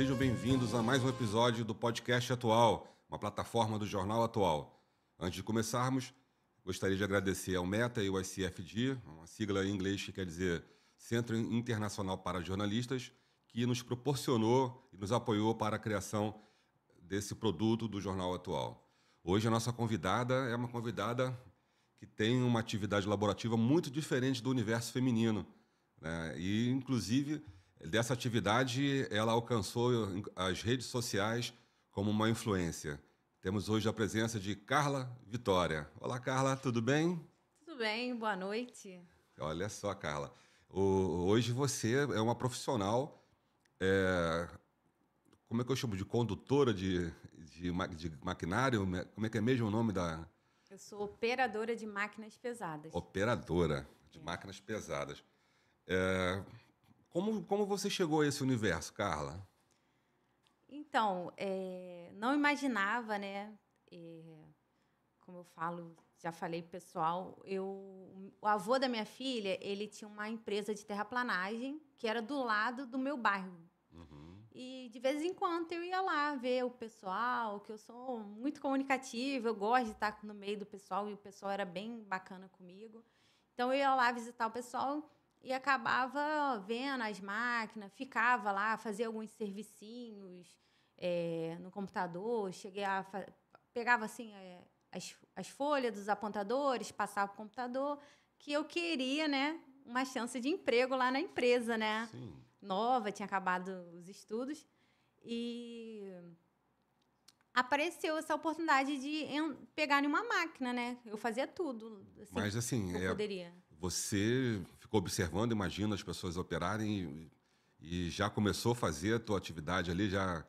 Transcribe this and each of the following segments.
sejam bem-vindos a mais um episódio do Podcast Atual, uma plataforma do Jornal Atual. Antes de começarmos, gostaria de agradecer ao Meta e ao ICFG, uma sigla em inglês que quer dizer Centro Internacional para Jornalistas, que nos proporcionou e nos apoiou para a criação desse produto do Jornal Atual. Hoje a nossa convidada é uma convidada que tem uma atividade laborativa muito diferente do universo feminino. Né? E, inclusive, dessa atividade ela alcançou as redes sociais como uma influência. Temos hoje a presença de Carla Vitória. Olá, Carla, tudo bem? Tudo bem, boa noite. Olha só, Carla. O, hoje você é uma profissional, é, como é que eu chamo? De condutora de, de, de maquinário? Como é que é mesmo o nome da. Eu sou operadora de máquinas pesadas. Operadora de é. máquinas pesadas. É, como, como você chegou a esse universo, Carla? Então, é, não imaginava, né? É, como eu falo, já falei pessoal, eu, o avô da minha filha, ele tinha uma empresa de terraplanagem que era do lado do meu bairro. Uhum. E de vez em quando eu ia lá ver o pessoal, que eu sou muito comunicativa, eu gosto de estar no meio do pessoal e o pessoal era bem bacana comigo. Então eu ia lá visitar o pessoal e acabava vendo as máquinas, ficava lá, fazia alguns servicinhos é, no computador, cheguei a pegava assim é, as, as folhas dos apontadores, passava para o computador, que eu queria, né, uma chance de emprego lá na empresa, né? Sim. Nova, tinha acabado os estudos e apareceu essa oportunidade de pegar em uma máquina, né? Eu fazia tudo. Assim, Mas assim, é, poderia. você ficou observando, imagina as pessoas operarem e, e já começou a fazer a tua atividade ali, já,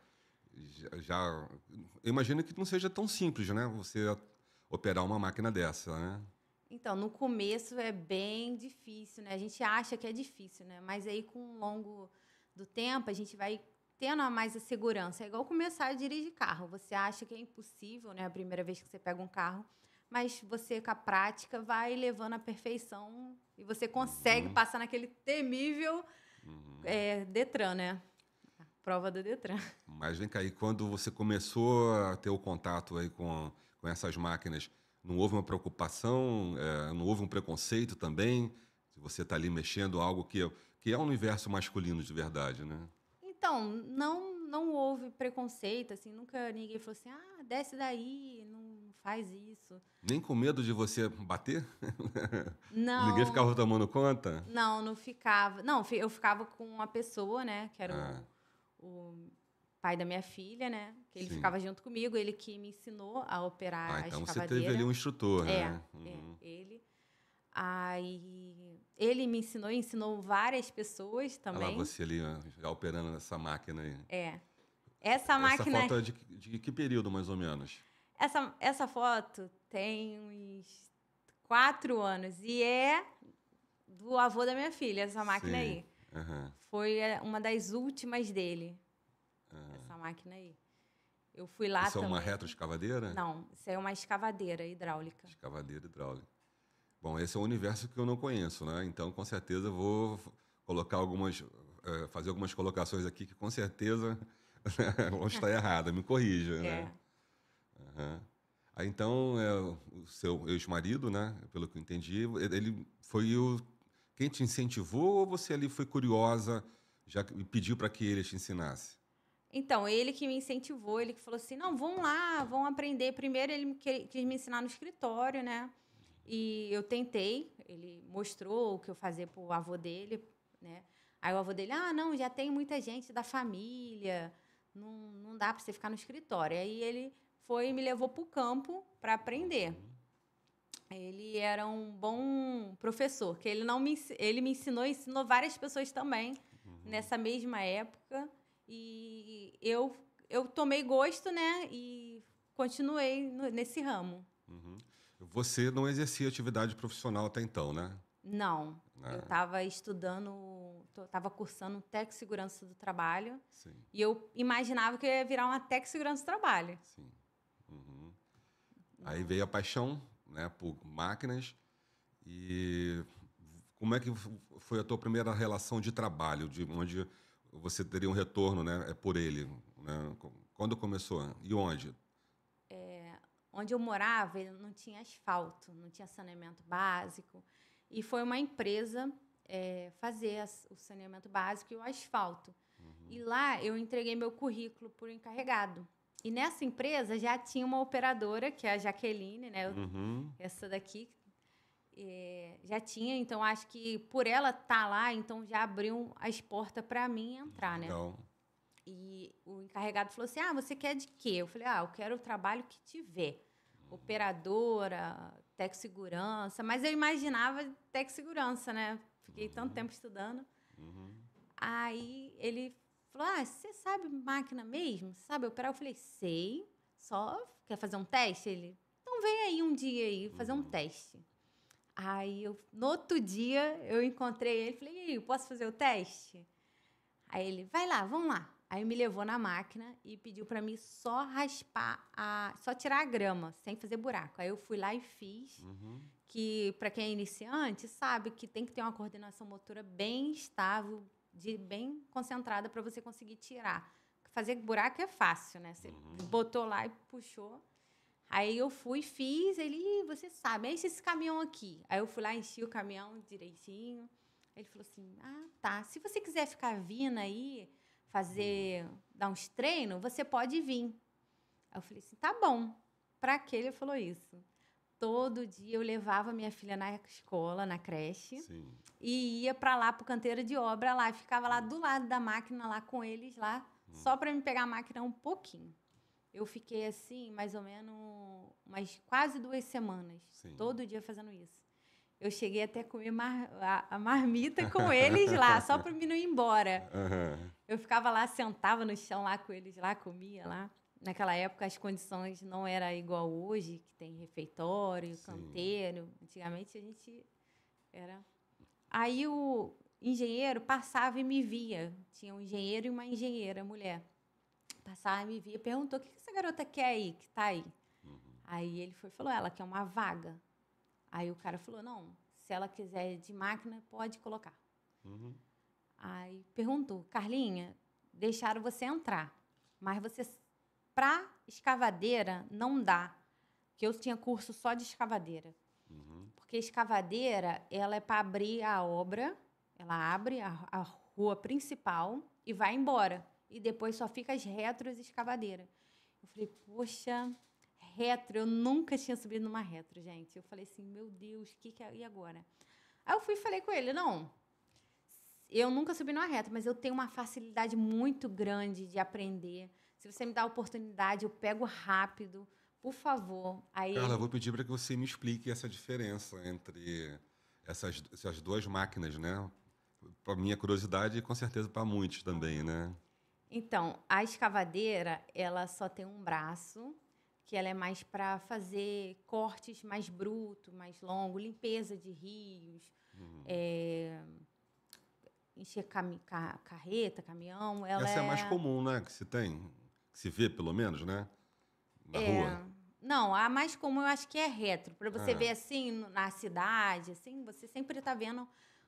já, já... Imagina que não seja tão simples, né? Você operar uma máquina dessa, né? Então, no começo é bem difícil, né? A gente acha que é difícil, né? Mas aí, com o longo do tempo, a gente vai tendo mais a segurança. É igual começar a dirigir carro. Você acha que é impossível, né? A primeira vez que você pega um carro, mas você, com a prática, vai levando à perfeição e você consegue uhum. passar naquele temível uhum. é, Detran, né? A prova do Detran. Mas vem cá, e quando você começou a ter o contato aí com, com essas máquinas, não houve uma preocupação, é, não houve um preconceito também? Se você está ali mexendo algo que, que é um universo masculino de verdade, né? Então, não não houve preconceito, assim, nunca ninguém falou assim, ah, desce daí, não faz isso. Nem com medo de você bater? Não. Ninguém ficava tomando conta? Não, não ficava. Não, eu ficava com uma pessoa, né? Que era ah. o, o, pai da minha filha, né? Que ele Sim. ficava junto comigo, ele que me ensinou a operar ah, a então Então você teve ali um instrutor, é, né? É, uhum. É, ele. Aí ele me ensinou, ensinou várias pessoas também. Olha lá você ali, já operando nessa máquina aí. É. Essa máquina. Essa foto é de, de que período, mais ou menos? Essa, essa foto tem uns quatro anos e é do avô da minha filha, essa máquina Sim. aí. Uhum. Foi é, uma das últimas dele, uhum. essa máquina aí. Eu fui lá isso também. Isso é uma retroescavadeira? Não, isso é uma escavadeira hidráulica. Escavadeira hidráulica. Bom, esse é um universo que eu não conheço, né? Então, com certeza, vou colocar algumas... Eh, fazer algumas colocações aqui que, com certeza, vão estar erradas. Me corrija, né? é. né? Uhum. Aí, então, é, o seu ex-marido, né, pelo que eu entendi, ele foi o, quem te incentivou ou você ali foi curiosa já e pediu para que ele te ensinasse? Então, ele que me incentivou, ele que falou assim: não, vão lá, vão aprender. Primeiro, ele quis me ensinar no escritório, né? E eu tentei, ele mostrou o que eu fazia para o avô dele, né? Aí o avô dele: ah, não, já tem muita gente da família, não, não dá para você ficar no escritório. Aí ele foi me levou para o campo para aprender. Ele era um bom professor, que ele não me, ele me ensinou, ensinou várias pessoas também uhum. nessa mesma época e eu eu tomei gosto, né, e continuei no, nesse ramo. Uhum. Você não exercia atividade profissional até então, né? Não. Ah. Eu estava estudando, estava cursando Tec Segurança do Trabalho. Sim. E eu imaginava que eu ia virar uma Tec Segurança do Trabalho. Sim. Aí veio a paixão né, por máquinas. E como é que foi a tua primeira relação de trabalho, de onde você teria um retorno né, é por ele? Né? Quando começou e onde? É, onde eu morava, não tinha asfalto, não tinha saneamento básico. E foi uma empresa é, fazer o saneamento básico e o asfalto. Uhum. E lá eu entreguei meu currículo por encarregado. E nessa empresa já tinha uma operadora, que é a Jaqueline, né? Uhum. Essa daqui. É, já tinha, então acho que por ela estar tá lá, então já abriu as portas para mim entrar, né? Não. E o encarregado falou assim: Ah, você quer de quê? Eu falei: Ah, eu quero o trabalho que tiver. Operadora, tech segurança. Mas eu imaginava tech segurança, né? Fiquei uhum. tanto tempo estudando. Uhum. Aí ele Falou: Ah, você sabe máquina mesmo? Sabe operar? Eu falei: Sei, só quer fazer um teste? Ele: Então vem aí um dia aí fazer um uhum. teste. Aí eu, no outro dia eu encontrei ele falei: e aí, posso fazer o teste? Aí ele: Vai lá, vamos lá. Aí me levou na máquina e pediu para mim só raspar a, só tirar a grama, sem fazer buraco. Aí eu fui lá e fiz. Uhum. Que para quem é iniciante sabe que tem que ter uma coordenação motora bem estável, de bem concentrada para você conseguir tirar. Fazer buraco é fácil, né? Você uhum. botou lá e puxou. Aí eu fui, fiz, ele, você sabe, enche esse caminhão aqui. Aí eu fui lá, enchi o caminhão direitinho. Ele falou assim: ah, tá. Se você quiser ficar vindo aí, fazer, uhum. dar uns treinos, você pode vir. Aí eu falei assim: tá bom. Pra que ele falou isso? todo dia eu levava minha filha na escola, na creche, Sim. e ia para lá pro canteiro de obra lá, ficava lá do lado da máquina lá com eles lá, hum. só para me pegar a máquina um pouquinho. Eu fiquei assim, mais ou menos, umas quase duas semanas, Sim. todo dia fazendo isso. Eu cheguei até a comer mar, a, a, marmita com eles lá, só para mim não ir embora. Uhum. Eu ficava lá, sentava no chão lá com eles lá, comia lá naquela época as condições não era igual hoje, que tem refeitório, Sim. canteiro. Antigamente a gente era. Aí o engenheiro passava e me via. Tinha um engenheiro e uma engenheira, mulher. Passava e me via, perguntou: o que essa garota quer aí, que tá aí? Uhum. Aí ele foi falou: ela quer uma vaga. Aí o cara falou: não, se ela quiser de máquina, pode colocar. Uhum. Aí perguntou: Carlinha, deixaram você entrar, mas você para escavadeira não dá, que eu tinha curso só de escavadeira. Uhum. Porque escavadeira, ela é para abrir a obra, ela abre a, a rua principal e vai embora. E depois só fica as retros e escavadeira. Eu falei, poxa, retro, eu nunca tinha subido numa retro, gente. Eu falei assim, meu Deus, o que, que é? E agora? Aí eu fui e falei com ele, não, eu nunca subi numa reta, mas eu tenho uma facilidade muito grande de aprender se você me dá a oportunidade, eu pego rápido. Por favor. Aí... Carla, vou pedir para que você me explique essa diferença entre essas, essas duas máquinas, né? Para minha curiosidade e com certeza para muitos também, né? Então, a escavadeira, ela só tem um braço, que ela é mais para fazer cortes mais bruto, mais longo, limpeza de rios, uhum. é, encher carreta, caminhão. Ela Essa é, é mais comum, né, que se tem? que se vê, pelo menos, né? Na é. rua. Não, a mais comum eu acho que é retro. Para você é. ver assim na cidade, assim, você sempre está vendo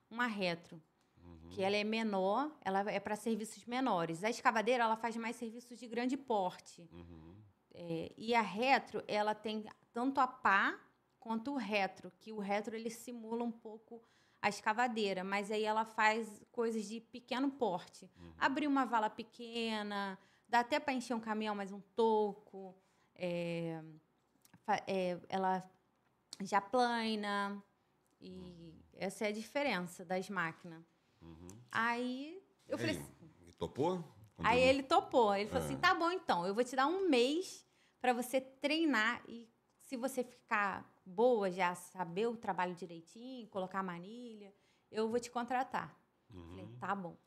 uma retro. Uhum. Que ela é menor, ela é para serviços menores. A escavadeira ela faz mais serviços de grande porte. Uhum. É, e a retro, ela tem tanto a pá quanto o retro, que o retro ele simula um pouco a escavadeira, mas aí ela faz coisas de pequeno porte. Uhum. Abrir uma vala pequena, Dá até para encher um caminhão, mais um toco. É, é, ela já plana. E essa é a diferença das máquinas. Uhum. Aí eu falei. Assim, topou? Aí ele topou. Ele falou assim, é. assim: tá bom, então, eu vou te dar um mês para você treinar e se você ficar boa, já saber o trabalho direitinho, colocar a manilha, eu vou te contratar. Uhum. Falei, tá bom.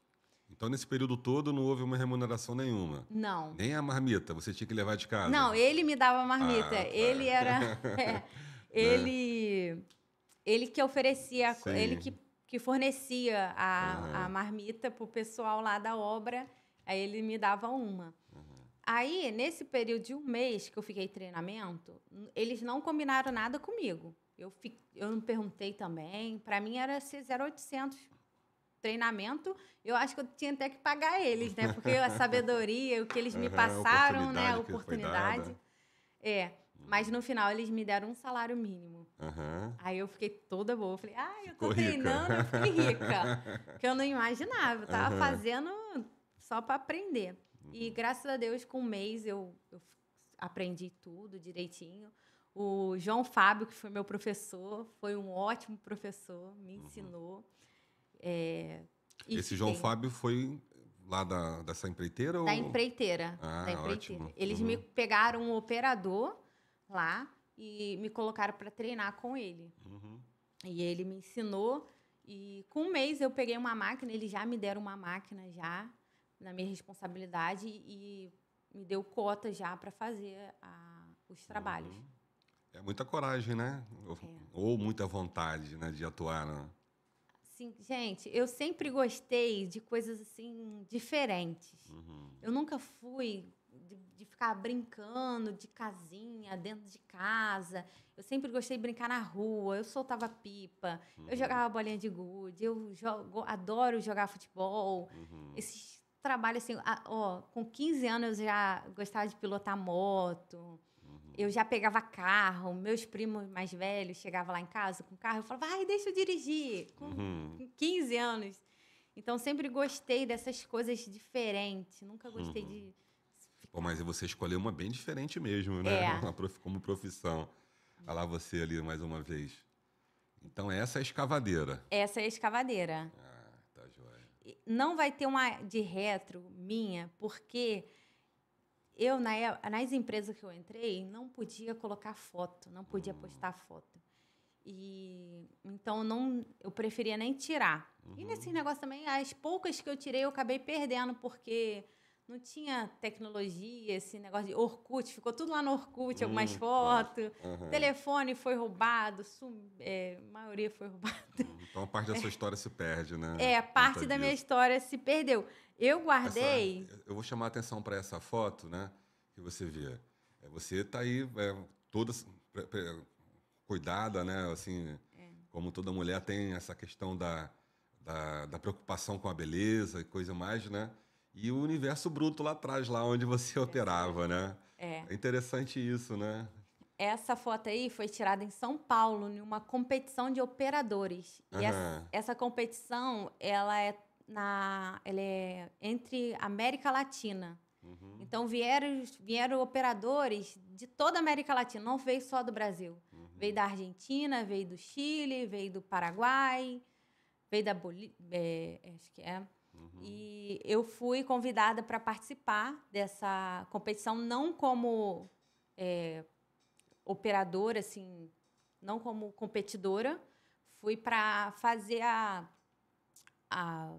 Então, nesse período todo, não houve uma remuneração nenhuma? Não. Nem a marmita, você tinha que levar de casa? Não, ele me dava a marmita. Ah, tá. Ele era. É, né? ele. Ele que oferecia, Sim. ele que, que fornecia a, uhum. a marmita para o pessoal lá da obra. Aí ele me dava uma. Uhum. Aí, nesse período de um mês que eu fiquei treinamento, eles não combinaram nada comigo. Eu, fi, eu não perguntei também. Para mim era ser 0800 treinamento, eu acho que eu tinha até que pagar eles, né? Porque a sabedoria, o que eles me passaram, né? A oportunidade. É. Mas no final eles me deram um salário mínimo. Uhum. Aí eu fiquei toda boa. Falei, ah, eu tô treinando, eu fiquei rica. que eu não imaginava. Eu tava uhum. fazendo só para aprender. Uhum. E graças a Deus, com um mês eu, eu, aprendi tudo direitinho. O João Fábio, que foi meu professor, foi um ótimo professor, me uhum. ensinou. É, Esse João tem... Fábio foi lá da, dessa empreiteira? Da ou... empreiteira. Ah, da empreiteira. Ótimo. Eles uhum. me pegaram um operador lá e me colocaram para treinar com ele. Uhum. E ele me ensinou. E com um mês eu peguei uma máquina, eles já me deram uma máquina já na minha responsabilidade e me deu cota já para fazer a, os uhum. trabalhos. Uhum. É muita coragem, né? É. Ou, muita vontade né, de atuar. Né? Assim, gente, eu sempre gostei de coisas assim diferentes. Uhum. Eu nunca fui de, de, ficar brincando de casinha, dentro de casa. Eu sempre gostei de brincar na rua, eu soltava pipa, uhum. eu jogava bolinha de gude, eu jogo, adoro jogar futebol. Uhum. Esses trabalhos assim, ó, com 15 anos eu já gostava de pilotar moto eu já pegava carro, meus primos mais velhos chegavam lá em casa com carro, eu falava, ai, deixa eu dirigir, com uhum. 15 anos. Então, sempre gostei dessas coisas diferentes, nunca gostei uhum. de... Pô, mas você escolheu uma bem diferente mesmo, né? É. Como profissão. Olha lá você ali mais uma vez. Então, essa é a escavadeira. Essa é a escavadeira. Ah, tá joia. Não vai ter uma de retro minha, porque eu, na, nas empresas que eu entrei, não podia colocar foto, não podia uhum. postar foto. E então não, eu preferia nem tirar. Uhum. E nesse negócio também, as poucas que eu tirei, eu acabei perdendo, porque não tinha tecnologia, esse negócio de Orkut, ficou tudo lá no Orkut, hum, algumas fotos. Uhum. Telefone foi roubado, sum, é, a maioria foi roubada. Hum, então parte da sua história se perde, né? É, parte da disso. minha história se perdeu. Eu guardei. Essa, eu vou chamar a atenção para essa foto, né? Que você vê. É, você está aí é, toda cuidada, né? Assim, é. como toda mulher tem essa questão da, da, da preocupação com a beleza e coisa mais, né? e o universo bruto lá atrás, lá onde você é. operava, né? É. é interessante isso, né? Essa foto aí foi tirada em São Paulo, em uma competição de operadores. Uhum. E essa, essa, competição, ela é na, ela é entre América Latina. Uhum. Então vieram, vieram operadores de toda a América Latina, não veio só do Brasil. Uhum. Veio da Argentina, veio do Chile, veio do Paraguai, veio da Bolívia, é, é, acho que é, Uhum. E eu fui convidada para participar dessa competição, não como é, operadora, assim, não como competidora. Fui para fazer a, a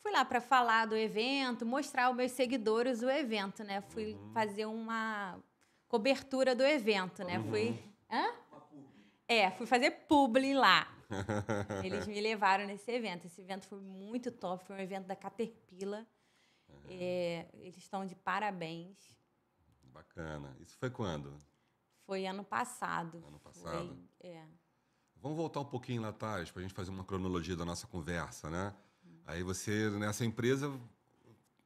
fui lá para falar do evento, mostrar aos meus seguidores o evento, né? Fui uhum. fazer uma cobertura do evento, né? Uhum. Fui. Hã? É, fui fazer publi lá. Eles me levaram nesse evento. Esse evento foi muito top, foi um evento da Caterpillar. Uhum. É, eles estão de parabéns. Bacana. Isso foi quando? Foi ano passado. Ano passado? Foi, é. Vamos voltar um pouquinho lá atrás, para a gente fazer uma cronologia da nossa conversa, né? Uhum. Aí você, nessa empresa,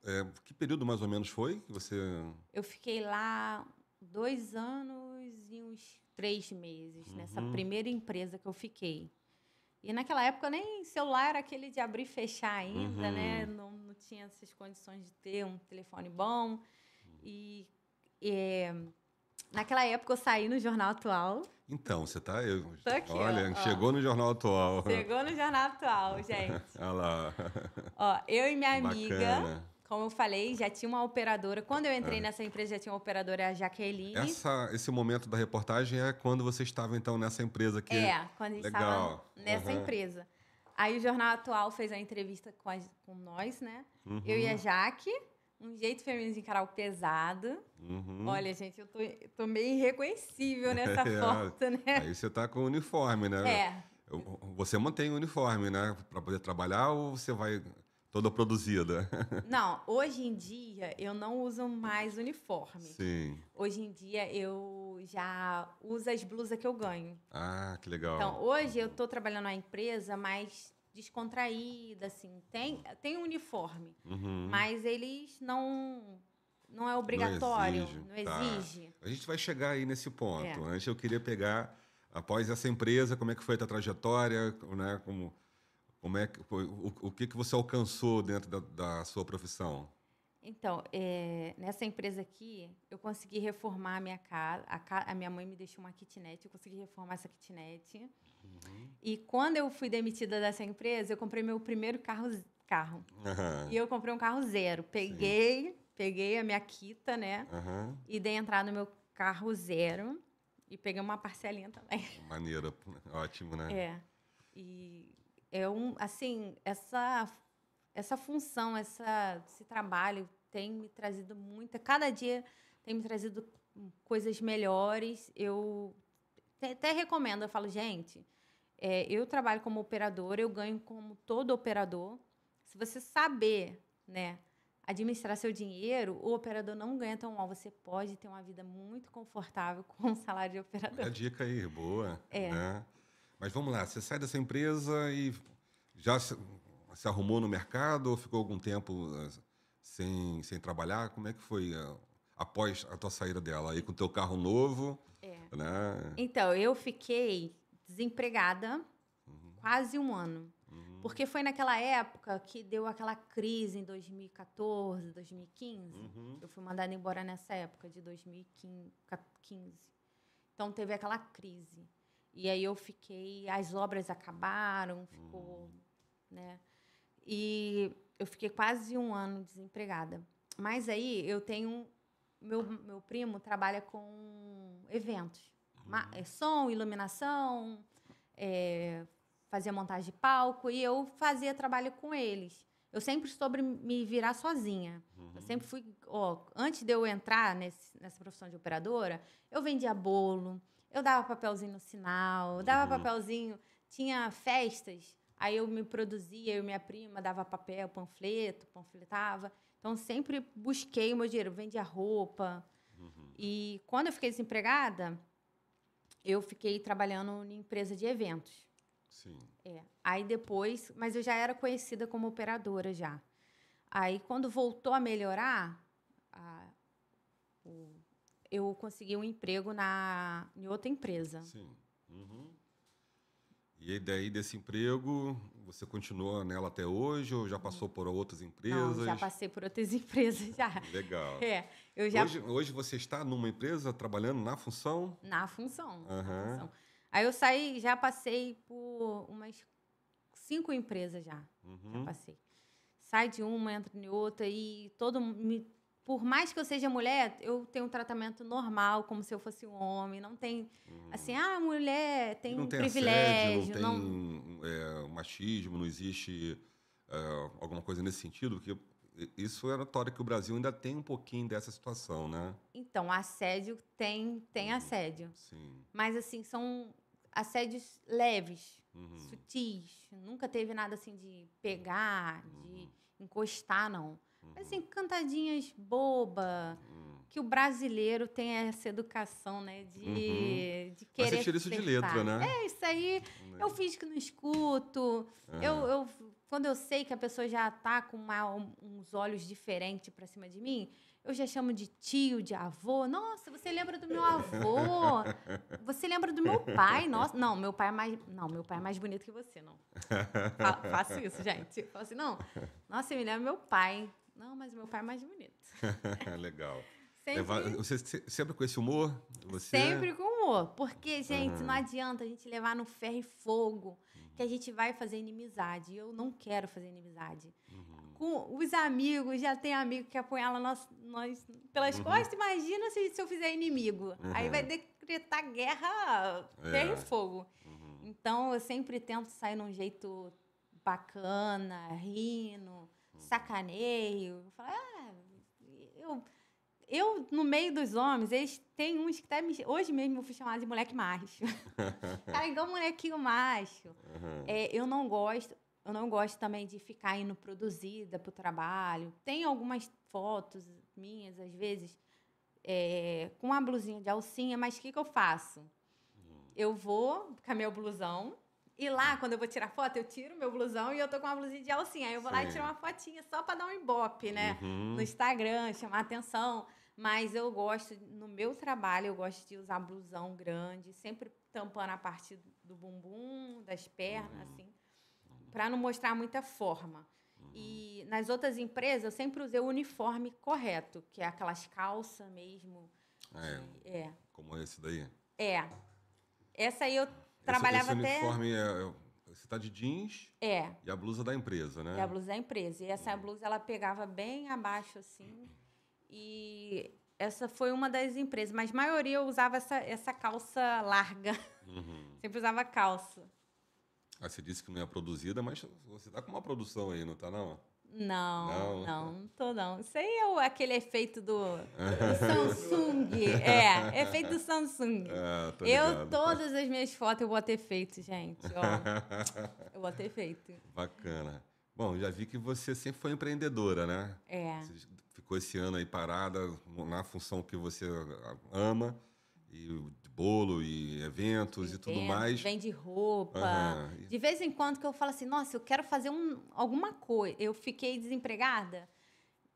é, que período mais ou menos foi que você... Eu fiquei lá dois anos e uns três meses uhum. nessa primeira empresa que eu fiquei. E naquela época nem celular era aquele de abrir e fechar ainda, né? uhum. né? Não, não tinha essas condições de ter um telefone bom. E, é, naquela época eu saí no Jornal Atual. Então, você tá. Eu, Tô aqui, olha, ó, chegou ó. no Jornal Atual. Chegou no Jornal Atual, gente. olha lá. Ó, eu e minha Bacana. amiga como eu falei, já tinha uma operadora. Quando eu entrei é. nessa empresa, já tinha uma operadora, a Jaqueline. Essa, esse momento da reportagem é quando você estava, então, nessa empresa aqui. É, quando a gente Legal. estava nessa uhum. empresa. Aí o Jornal Atual fez a entrevista com, a, com nós, né? Uhum. Eu e a uhum. Jaque. Um jeito feminino de encarar o pesado. Uhum. Olha, gente, eu tô, tô meio irreconhecível nessa é, foto, né? Aí você tá com o uniforme, né? É. Você mantém o uniforme, né? Para poder trabalhar ou você vai toda produzida. Não, hoje em dia eu não uso mais uniforme. Sim. Hoje em dia eu já uso as blusas que eu ganho. Ah, que legal. Então, hoje eu estou trabalhando na empresa mais descontraída, assim. Tem, tem uniforme, uhum. mas eles não não é obrigatório, não exige. Não tá. exige. Tá. A gente vai chegar aí nesse ponto. É. Antes eu queria pegar, após essa empresa, como é que foi a tua trajetória, né? Como como é que, o, o que, que você alcançou dentro da, da sua profissão? Então, é, nessa empresa aqui, eu consegui reformar a minha casa. A, ca, a, minha mãe me deixou uma kitnet, eu consegui reformar essa kitnet. Uhum. E quando eu fui demitida dessa empresa, eu comprei meu primeiro carro. carro. Uhum. E eu comprei um carro zero. Peguei, Sim. peguei a minha quita, né? Uhum. E dei entrada no meu carro zero. E peguei uma parcelinha também. maneira ótimo, né? É. E é um, assim, essa essa função, essa esse trabalho tem me trazido muita, cada dia tem me trazido coisas melhores. Eu até recomendo, eu falo, gente, é, eu trabalho como operador, eu ganho como todo operador. Se você saber, né, administrar seu dinheiro, o operador não ganha tão mal. Você pode ter uma vida muito confortável com o salário de operador. É a dica aí, boa. É. Né? Mas vamos lá, você sai dessa empresa e já se, se arrumou no mercado ou ficou algum tempo eh, sem, sem trabalhar? Como é que foi eh, após a tua saída dela? Aí com o teu carro novo? É. Né? Então, eu fiquei desempregada uhum. quase um ano. Uhum. Porque foi naquela época que deu aquela crise em 2014, 2015. Uhum. Eu fui mandada embora nessa época de 2015. Então teve aquela crise. E aí eu fiquei, as obras acabaram, ficou, hum. né? E eu fiquei quase um ano desempregada. Mas aí eu tenho meu meu primo trabalha com eventos, hum. som, iluminação, é, fazia montagem de palco e eu fazia trabalho com eles. Eu sempre soube me virar sozinha. Uhum. Eu sempre fui. Ó, antes de eu entrar nesse, nessa profissão de operadora, eu vendia bolo, eu dava papelzinho no sinal, dava uhum. papelzinho. Tinha festas, aí eu me produzia, eu e minha prima dava papel, panfleto, panfletava. Então, sempre busquei o meu dinheiro, vendia roupa. Uhum. E quando eu fiquei desempregada, eu fiquei trabalhando em empresa de eventos. Sim. É. Aí depois, mas eu já era conhecida como operadora já. Aí quando voltou a melhorar, a, o eu consegui um emprego na, em outra empresa. Sim. Uhum. E daí desse emprego, você continua nela até hoje ou já passou por outras empresas? Não, já passei por outras empresas já. Legal. É, eu já... Hoje, hoje, você está numa empresa trabalhando na função? Na função, uhum. na função. Aí eu saí, já passei por umas cinco empresas já. Uhum. Já passei. Sai de uma, entra em outra e todo me por mais que eu seja mulher, eu tenho um tratamento normal, como se eu fosse um homem. Não tem, hum. assim, ah, mulher tem, não um tem privilégio. Assédio, não, não tem é, machismo, não existe é, alguma coisa nesse sentido, porque isso é notório que o Brasil ainda tem um pouquinho dessa situação, né? Então, assédio tem, tem uhum. assédio. Sim. Mas, assim, são assédios leves, uhum. sutis. Nunca teve nada, assim, de pegar, uhum. de encostar, não. Mas, assim, cantadinhas boba. Uhum. Que o brasileiro tem essa educação, né? De, uhum. de querer. Mas você tira isso de letra, né? É, isso aí. Né. Eu fiz que não escuto. Eu, é. eu, quando eu sei que a pessoa já tá com uma, uns olhos diferentes para cima de mim, eu já chamo de tio, de avô. Nossa, você lembra do meu avô? Você lembra do meu pai? Nossa, não, meu pai é mais, não, meu pai é mais bonito que você, não. Fa faço isso, gente. Faço assim, não. Nossa, me lembra do meu pai. Não, mas meu pai é mais bonito. Legal. Sempre... você sempre com esse humor? Você... Sempre com humor. Porque, gente, uhum. não adianta a gente levar no ferro e fogo que a uhum. gente vai fazer inimizade. Eu não quero fazer inimizade. Uhum. Com os amigos, já tem amigo que apunhala nós, nós pelas uhum. costas. Imagina se, se eu fizer inimigo. Aí vai uhum. decretar guerra, é. ferro é. e fogo. Uhum. Então, eu sempre tento sair num jeito bacana, rindo sacaneio. Eu falo, ah, eu, eu, no meio dos homens, eles têm uns que até tá me, hoje mesmo eu fui chamada de moleque macho. Cara, tá igual molequinho macho. Uhum. É, eu não gosto. Eu não gosto também de ficar indo produzida para o trabalho. Tem algumas fotos minhas, às vezes, é, com uma blusinha de alcinha, mas o que, que eu faço? Hum. Eu vou com a minha blusão, e lá, quando eu vou tirar foto, eu tiro meu blusão e eu tô com uma blusinha de alcinha. Aí eu vou Sim. lá e tiro uma fotinha só para dar um embope, né? Uhum. No Instagram, chamar atenção. Mas eu gosto, no meu trabalho, eu gosto de usar blusão grande, sempre tampando a parte do bumbum, das pernas, uhum. assim, para não mostrar muita forma. Uhum. E nas outras empresas, eu sempre usei o uniforme correto, que é aquelas calças mesmo. Ah, de, é. é. Como esse daí? É. Essa aí eu Trabalhava esse, esse até... É, é... Você tá de jeans. É. E a blusa da empresa, né? E a blusa da empresa. E essa hum. blusa ela pegava bem abaixo assim. E essa foi uma das empresas, mas a maioria eu usava essa, essa calça larga. Uhum. Sempre usava calça. Ah, você disse que não é produzida, mas você tá com uma produção aí, não tá não? Não, não, não, não tô não. Isso aí é o, aquele efeito do, do Samsung. É, efeito do Samsung. Ah, tô eu, todas as minhas fotos eu vou ter feito, gente. Ó, eu ter feito. Bacana. Bom, já vi que você sempre foi empreendedora, né? É. Você ficou esse ano aí parada na função que você ama e bolo e eventos Entendo. e tudo mais. Vende roupa. Uhum. De vez em quando que eu falo assim, nossa, eu quero fazer um, alguma coisa. Eu fiquei desempregada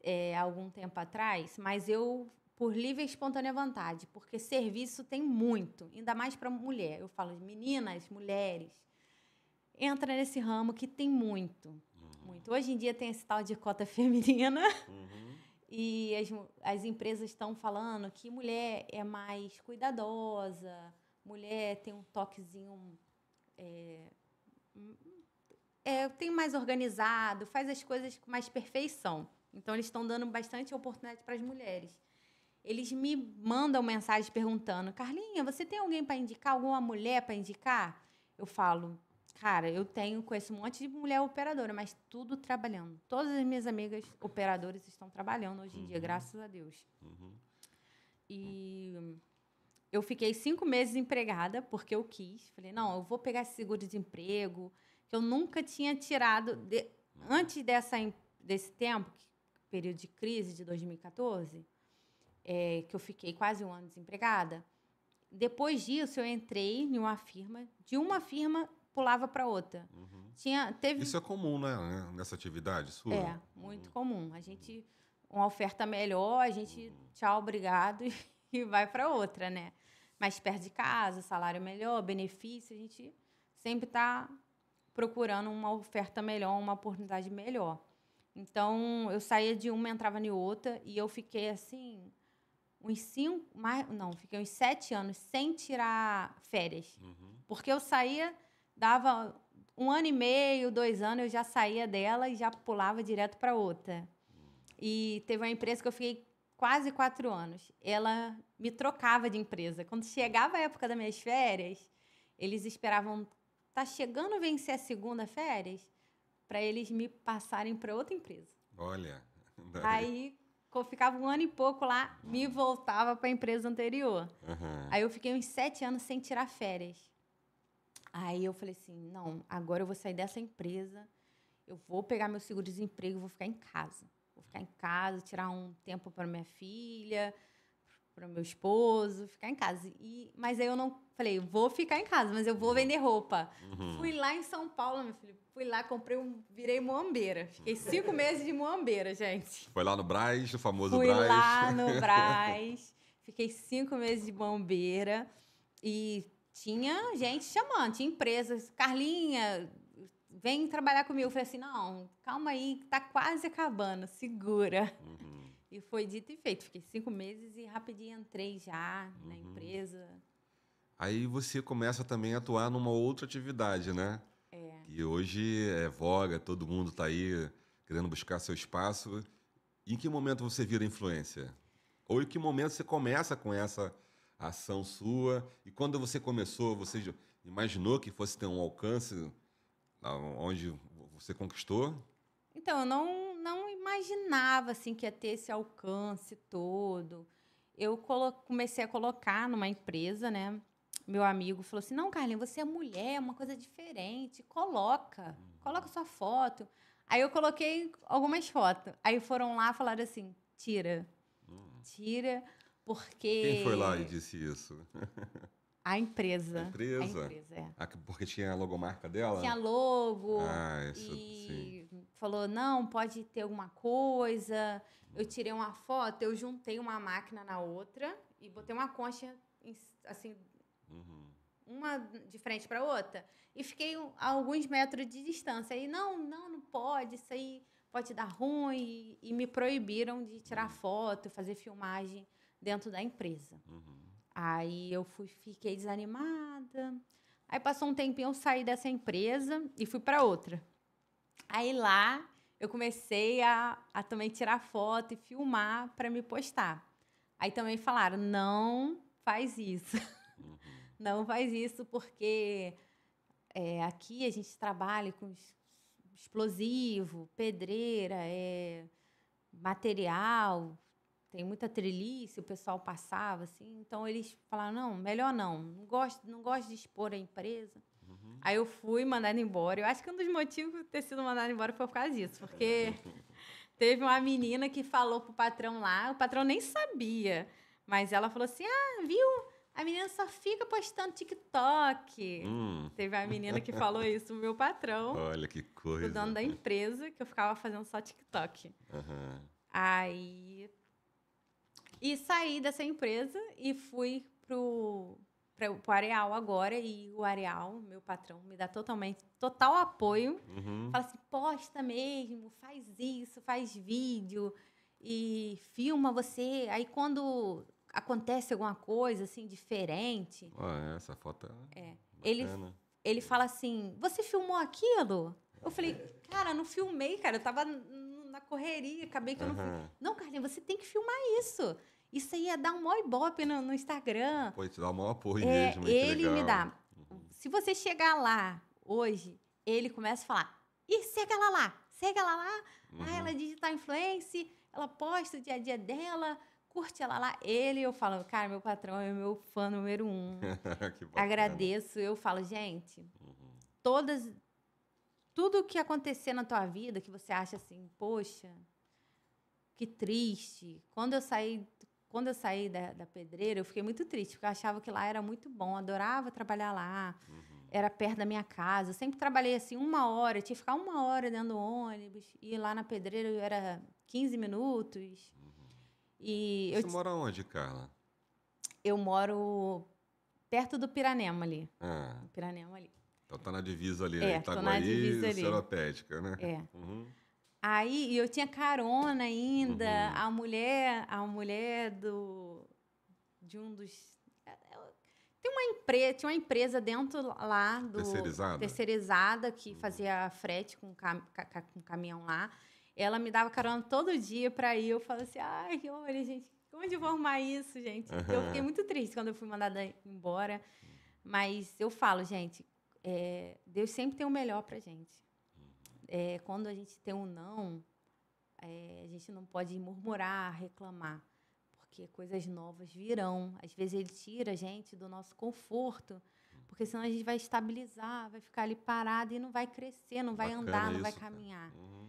é, algum tempo atrás, mas eu por livre e espontânea vontade, porque serviço tem muito, ainda mais para mulher. Eu falo, de meninas, mulheres, entra nesse ramo que tem muito, uhum. muito. Hoje em dia tem esse tal de cota feminina. Uhum. E as, as empresas estão falando que mulher é mais cuidadosa, mulher tem um toquezinho. É, é, tem mais organizado, faz as coisas com mais perfeição. Então, eles estão dando bastante oportunidade para as mulheres. Eles me mandam mensagem perguntando: Carlinha, você tem alguém para indicar? Alguma mulher para indicar? Eu falo: Cara, eu tenho, conheço um monte de mulher operadora, mas tudo trabalhando. Todas as minhas amigas operadoras estão trabalhando hoje em uhum. dia, graças a Deus. Uhum. E eu fiquei cinco meses empregada, porque eu quis. Falei, não, eu vou pegar esse seguro-desemprego, que eu nunca tinha tirado. De... Uhum. Antes dessa, desse tempo, período de crise de 2014, é, que eu fiquei quase um ano desempregada, depois disso eu entrei em uma firma, de uma firma pulava para outra. Uhum. Tinha, teve... Isso é comum, né? É, nessa atividade sua? É, muito uhum. comum. A gente, uma oferta melhor, a gente, uhum. tchau, obrigado, e vai para outra, né? Mais perto de casa, salário melhor, benefício, a gente sempre está procurando uma oferta melhor, uma oportunidade melhor. Então, eu saía de uma, entrava em outra, e eu fiquei assim, uns cinco, mais, não, fiquei uns sete anos sem tirar férias. Uhum. Porque eu saía dava um ano e meio, dois anos, eu já saía dela e já pulava direto para outra. E teve uma empresa que eu fiquei quase quatro anos. Ela me trocava de empresa. Quando chegava a época das minhas férias, eles esperavam, tá chegando a vencer a segunda férias, para eles me passarem para outra empresa. Olha. Daí. Aí eu ficava um ano e pouco lá, me voltava para a empresa anterior. Uhum. Aí eu fiquei uns sete anos sem tirar férias. Aí eu falei assim, não, agora eu vou sair dessa empresa, eu vou pegar meu seguro-desemprego e vou ficar em casa. Vou ficar em casa, tirar um tempo para minha filha, para meu esposo, ficar em casa. E, mas aí eu não falei, vou ficar em casa, mas eu vou vender roupa. Uhum. Fui lá em São Paulo, meu filho, fui lá, comprei um, virei moambeira. Fiquei cinco uhum. meses de moambeira, gente. Foi lá no Braz, o famoso fui Braz. Fui lá no Braz, fiquei cinco meses de bombeira e tinha gente chamando, tinha empresas. Carlinha, vem trabalhar comigo. Eu falei assim, não, calma aí, tá quase acabando, segura. Uhum. E foi dito e feito. Fiquei cinco meses e rapidinho entrei já uhum. na empresa. Aí você começa também a atuar numa outra atividade, né? É. E hoje é voga, todo mundo está aí querendo buscar seu espaço. Em que momento você vira influência? Ou em que momento você começa com essa ação sua. E quando você começou, você imaginou que fosse ter um alcance onde você conquistou? Então, eu não, não imaginava assim que ia ter esse alcance todo. Eu comecei a colocar numa empresa, né? Meu amigo falou assim: "Não, Carlinhos, você é mulher, é uma coisa diferente, coloca, coloca sua foto". Aí eu coloquei algumas fotos. Aí foram lá falaram assim: "Tira". Hum. Tira. Porque. Quem foi lá e disse isso? A empresa. A empresa? A empresa é. a, porque tinha a logomarca dela? Tinha logo. Ah, isso, e sim. falou, não, pode ter alguma coisa. Eu tirei uma foto, eu juntei uma máquina na outra e botei uma concha, assim, uhum. uma de frente para outra. E fiquei a alguns metros de distância. E, não, não, não pode, isso aí pode dar ruim. E, e me proibiram de tirar uhum. foto, fazer filmagem dentro da empresa. Uhum. Aí eu fui, fiquei desanimada. Aí passou um tempinho, eu saí dessa empresa e fui para outra. Aí lá eu comecei a, a também tirar foto e filmar para me postar. Aí também falaram: não faz isso. Uhum. Não faz isso porque é, aqui a gente trabalha com explosivo, pedreira, é, material, tem muita trilice o pessoal passava, assim. Então eles falaram, não, melhor não. Não gosto, não gosto de expor a empresa. Uhum. Aí eu fui mandada embora. Eu acho que um dos motivos de ter sido mandada embora foi por causa disso, porque é. teve uma menina que falou pro patrão lá, o patrão nem sabia, mas ela falou assim: "Ah, viu? A menina só fica postando TikTok". Hum. Teve uma menina que falou isso, o meu patrão. Olha que coisa. O dono da empresa que eu ficava fazendo só TikTok. Uhum. Aí e saí dessa empresa e fui pro pro Areal agora e o Areal, meu patrão, me dá totalmente total apoio. Uhum. Fala assim, posta mesmo, faz isso, faz vídeo e filma você. Aí quando acontece alguma coisa assim diferente, Ué, essa foto é, é. ele ele fala assim, você filmou aquilo? Eu falei, cara, não filmei, cara, eu tava na correria, acabei que eu uhum. não filmei. Não, Carlinhos, você tem que filmar isso. Isso aí ia é dar um maior ibope no, no Instagram. Pode te dar o maior apoio é, mesmo. Ele me dá. Uhum. Se você chegar lá hoje, ele começa a falar, e segue ela lá, segue ela lá. Ah, uhum. Ah, ela é digital influence, ela posta o dia a dia dela, curte ela lá. Ele, eu falo, cara, meu patrão é meu fã número um. Agradeço. Eu falo, gente, uhum. todas... Tudo que acontecer na tua vida, que você acha assim, poxa, que triste. Quando eu saí, quando eu saí da, da pedreira, eu fiquei muito triste, porque eu achava que lá era muito bom, adorava trabalhar lá, uhum. era perto da minha casa. Eu sempre trabalhei assim uma hora, eu tinha que ficar uma hora dentro do ônibus, e lá na pedreira eu era 15 minutos. Uhum. E Você eu... mora onde, Carla? Eu moro perto do Piranema ali. Ah. Piranema ali. Então tá na divisa ali, né? é, né? Itaguaí, na divisa ali. Seropédica, né? É. Uhum. Aí eu tinha carona ainda, uhum. a mulher, a mulher do de um dos é, é, tem uma empresa, tinha uma empresa dentro lá do terceirizada, terceirizada que uhum. fazia frete com cam, ca, com caminhão lá. Ela me dava carona todo dia para ir. Eu falava assim: "Ai, olha, gente, onde é eu vou arrumar isso, gente?" Uhum. Eu fiquei muito triste quando eu fui mandada embora. Mas eu falo, gente, é, Deus sempre tem o melhor pra gente é, quando a gente tem um não, é, a gente não pode murmurar, reclamar, porque coisas novas virão. Às vezes ele tira a gente do nosso conforto, porque senão a gente vai estabilizar, vai ficar ali parado e não vai crescer, não vai Bacana andar, não isso, vai caminhar. Uhum.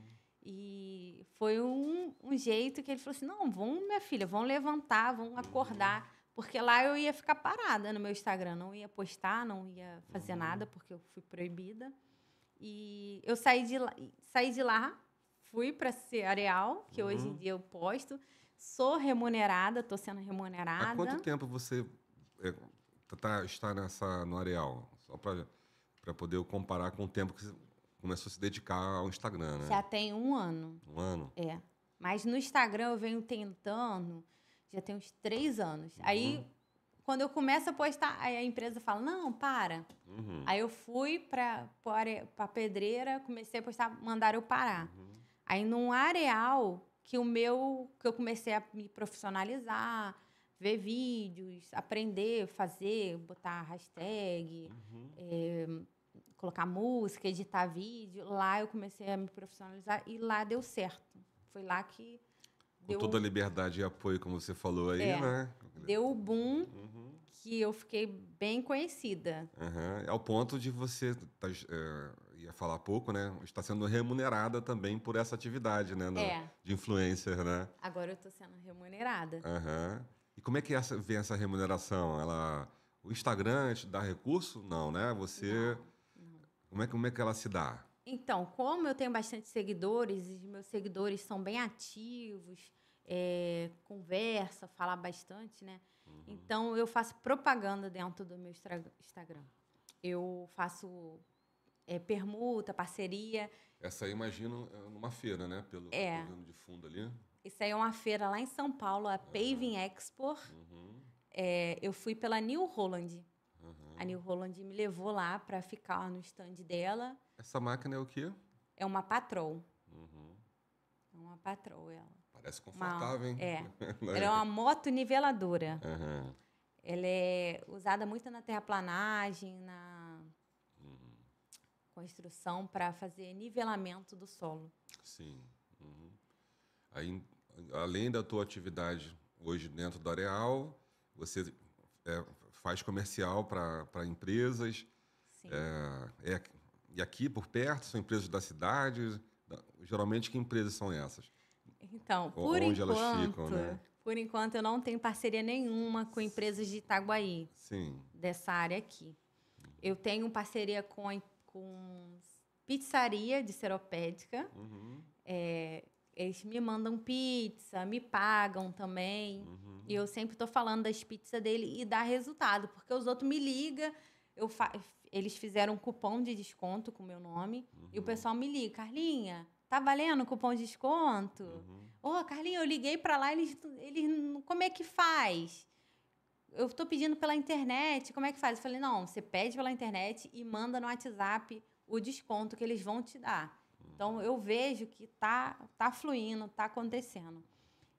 E foi um, um, jeito que ele falou assim: não, vão, minha filha, vão levantar, vão acordar. Porque lá eu ia ficar parada no meu Instagram, não ia postar, não ia fazer uhum. nada, porque eu fui proibida. E eu saí de lá, saí de lá fui para ser areal, que uhum. hoje em uhum. dia eu posto. Sou remunerada, estou sendo remunerada. Há quanto tempo você é, tá, está nessa, no areal? Só para poder comparar com o tempo que você começou a se dedicar ao Instagram, né? Já tem um ano. Um ano? É. Mas no Instagram eu venho tentando já tem uns três anos. Uhum. Aí quando eu começo a postar, aí a empresa fala, não, para. Uhum. Aí eu fui para a pedreira, comecei a postar, mandaram eu parar. Uhum. Aí num areal que o meu, que eu comecei a me profissionalizar, ver vídeos, aprender, fazer, botar hashtag, uhum. é, colocar música, editar vídeo. Lá eu comecei a me profissionalizar e lá deu certo. Foi lá que. Deu... Com toda a liberdade e apoio, como você falou aí, é, né? Deu o boom. Uhum que eu fiquei bem conhecida. Uhum. Ao é ponto de você, tá, é, ia falar pouco, né? Está sendo remunerada também por essa atividade, né? No, é. De influencer, né? Agora eu estou sendo remunerada. Uhum. E como é que é essa, vem essa remuneração? Ela, o Instagram te dá recurso? Não, né? Você... Não, não. Como, é, como é que ela se dá? Então, como eu tenho bastante seguidores, e meus seguidores são bem ativos, é, conversa, fala bastante, né? Então, eu faço propaganda dentro do meu Instagram. Eu faço é, permuta, parceria. Essa aí, imagino, é numa feira, né? Pelo é. de fundo ali. Isso aí é uma feira lá em São Paulo, a uhum. Paving Expo. Uhum. É, eu fui pela New Holland. Uhum. A New Holland me levou lá para ficar no stand dela. Essa máquina é o quê? É uma Patrol. Uhum. É uma Patrol, ela. Parece confortável, hein? É. Ela é, é uma moto niveladora. Uhum. Ela é usada muito na terraplanagem, na uhum. construção para fazer nivelamento do solo. Sim. Uhum. Aí, além da tua atividade hoje dentro do Areal, você é, faz comercial para empresas. Sim. É, é, e aqui por perto são empresas da cidade. Geralmente, que empresas são essas? Então, por onde enquanto, elas ficam, né? por enquanto eu não tenho parceria nenhuma com empresas de Itaguaí. Sim. Dessa área aqui. Eu tenho parceria com, com pizzaria de seropédica. Uhum. É, eles me mandam pizza, me pagam também. Uhum. E eu sempre estou falando das pizzas dele e dá resultado, porque os outros me ligam, eu fa... eles fizeram um cupom de desconto com o meu nome, uhum. e o uhum. pessoal me liga, Carlinha, tá valendo cupom de desconto? Uhum. Ô, uhum. oh, Carlinhos, eu liguei para lá, eles, eles. Como é que faz? Eu estou pedindo pela internet, como é que faz? Eu falei, não, você pede pela internet e manda no WhatsApp o desconto que eles vão te dar. Então, uhum. Então eu vejo que tá, tá fluindo, tá acontecendo.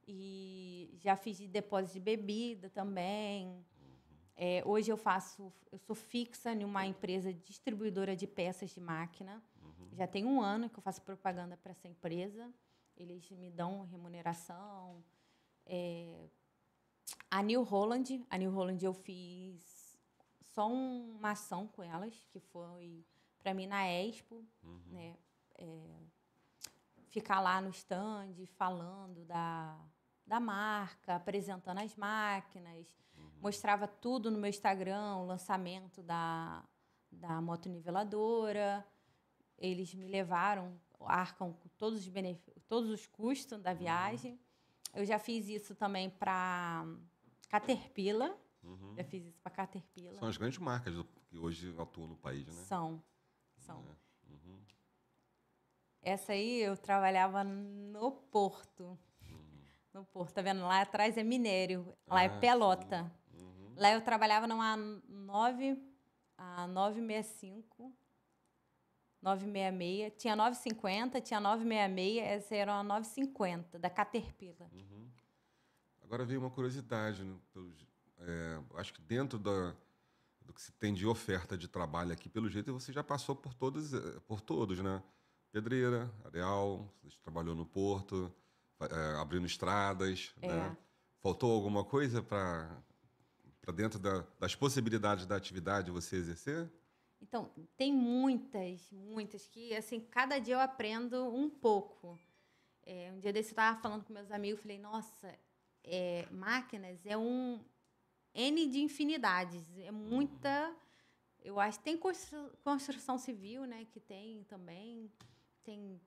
E já fiz depósito de bebida também. Uhum. É, hoje eu faço, eu sou fixa em uma empresa distribuidora de peças de máquina já tem um ano que eu faço propaganda para essa empresa. Eles me dão remuneração. É, a New Holland, a New Holland eu fiz só uma ação com elas, que foi para mim na Expo, uhum. né? É, ficar lá no stand falando da, da marca, apresentando as máquinas, uhum. mostrava tudo no meu Instagram, o lançamento da, da moto niveladora. Eles me levaram, arcam com todos os, todos os custos da uhum. viagem. Eu já fiz isso também para Caterpillar. Uhum. Já fiz isso para Caterpillar. São as grandes marcas que hoje atuam no país, né? São. São. É. Uhum. Essa aí eu trabalhava no porto. Uhum. No porto, tá vendo? Lá atrás é minério, lá é ah, é pelota. Uhum. Lá eu trabalhava numa 9 a 965 966, tinha 950, tinha 966, essa era uma 950 da Caterpillar. Uhum. Agora veio uma curiosidade, né? é, acho que dentro da, do que se tem de oferta de trabalho aqui, pelo jeito você já passou por todos, é, por todos, né? Pedreira, areal, você trabalhou no porto, é, abrindo estradas, é. né? Faltou alguma coisa para para dentro da, das possibilidades da atividade você exercer? Então, tem muitas, muitas que, assim, cada dia eu aprendo um pouco. É, um dia desse eu estava falando com meus amigos, falei, nossa, é, máquinas é um N de infinidades, é muita... Uhum. Eu acho que tem construção civil, né, que tem também, tem...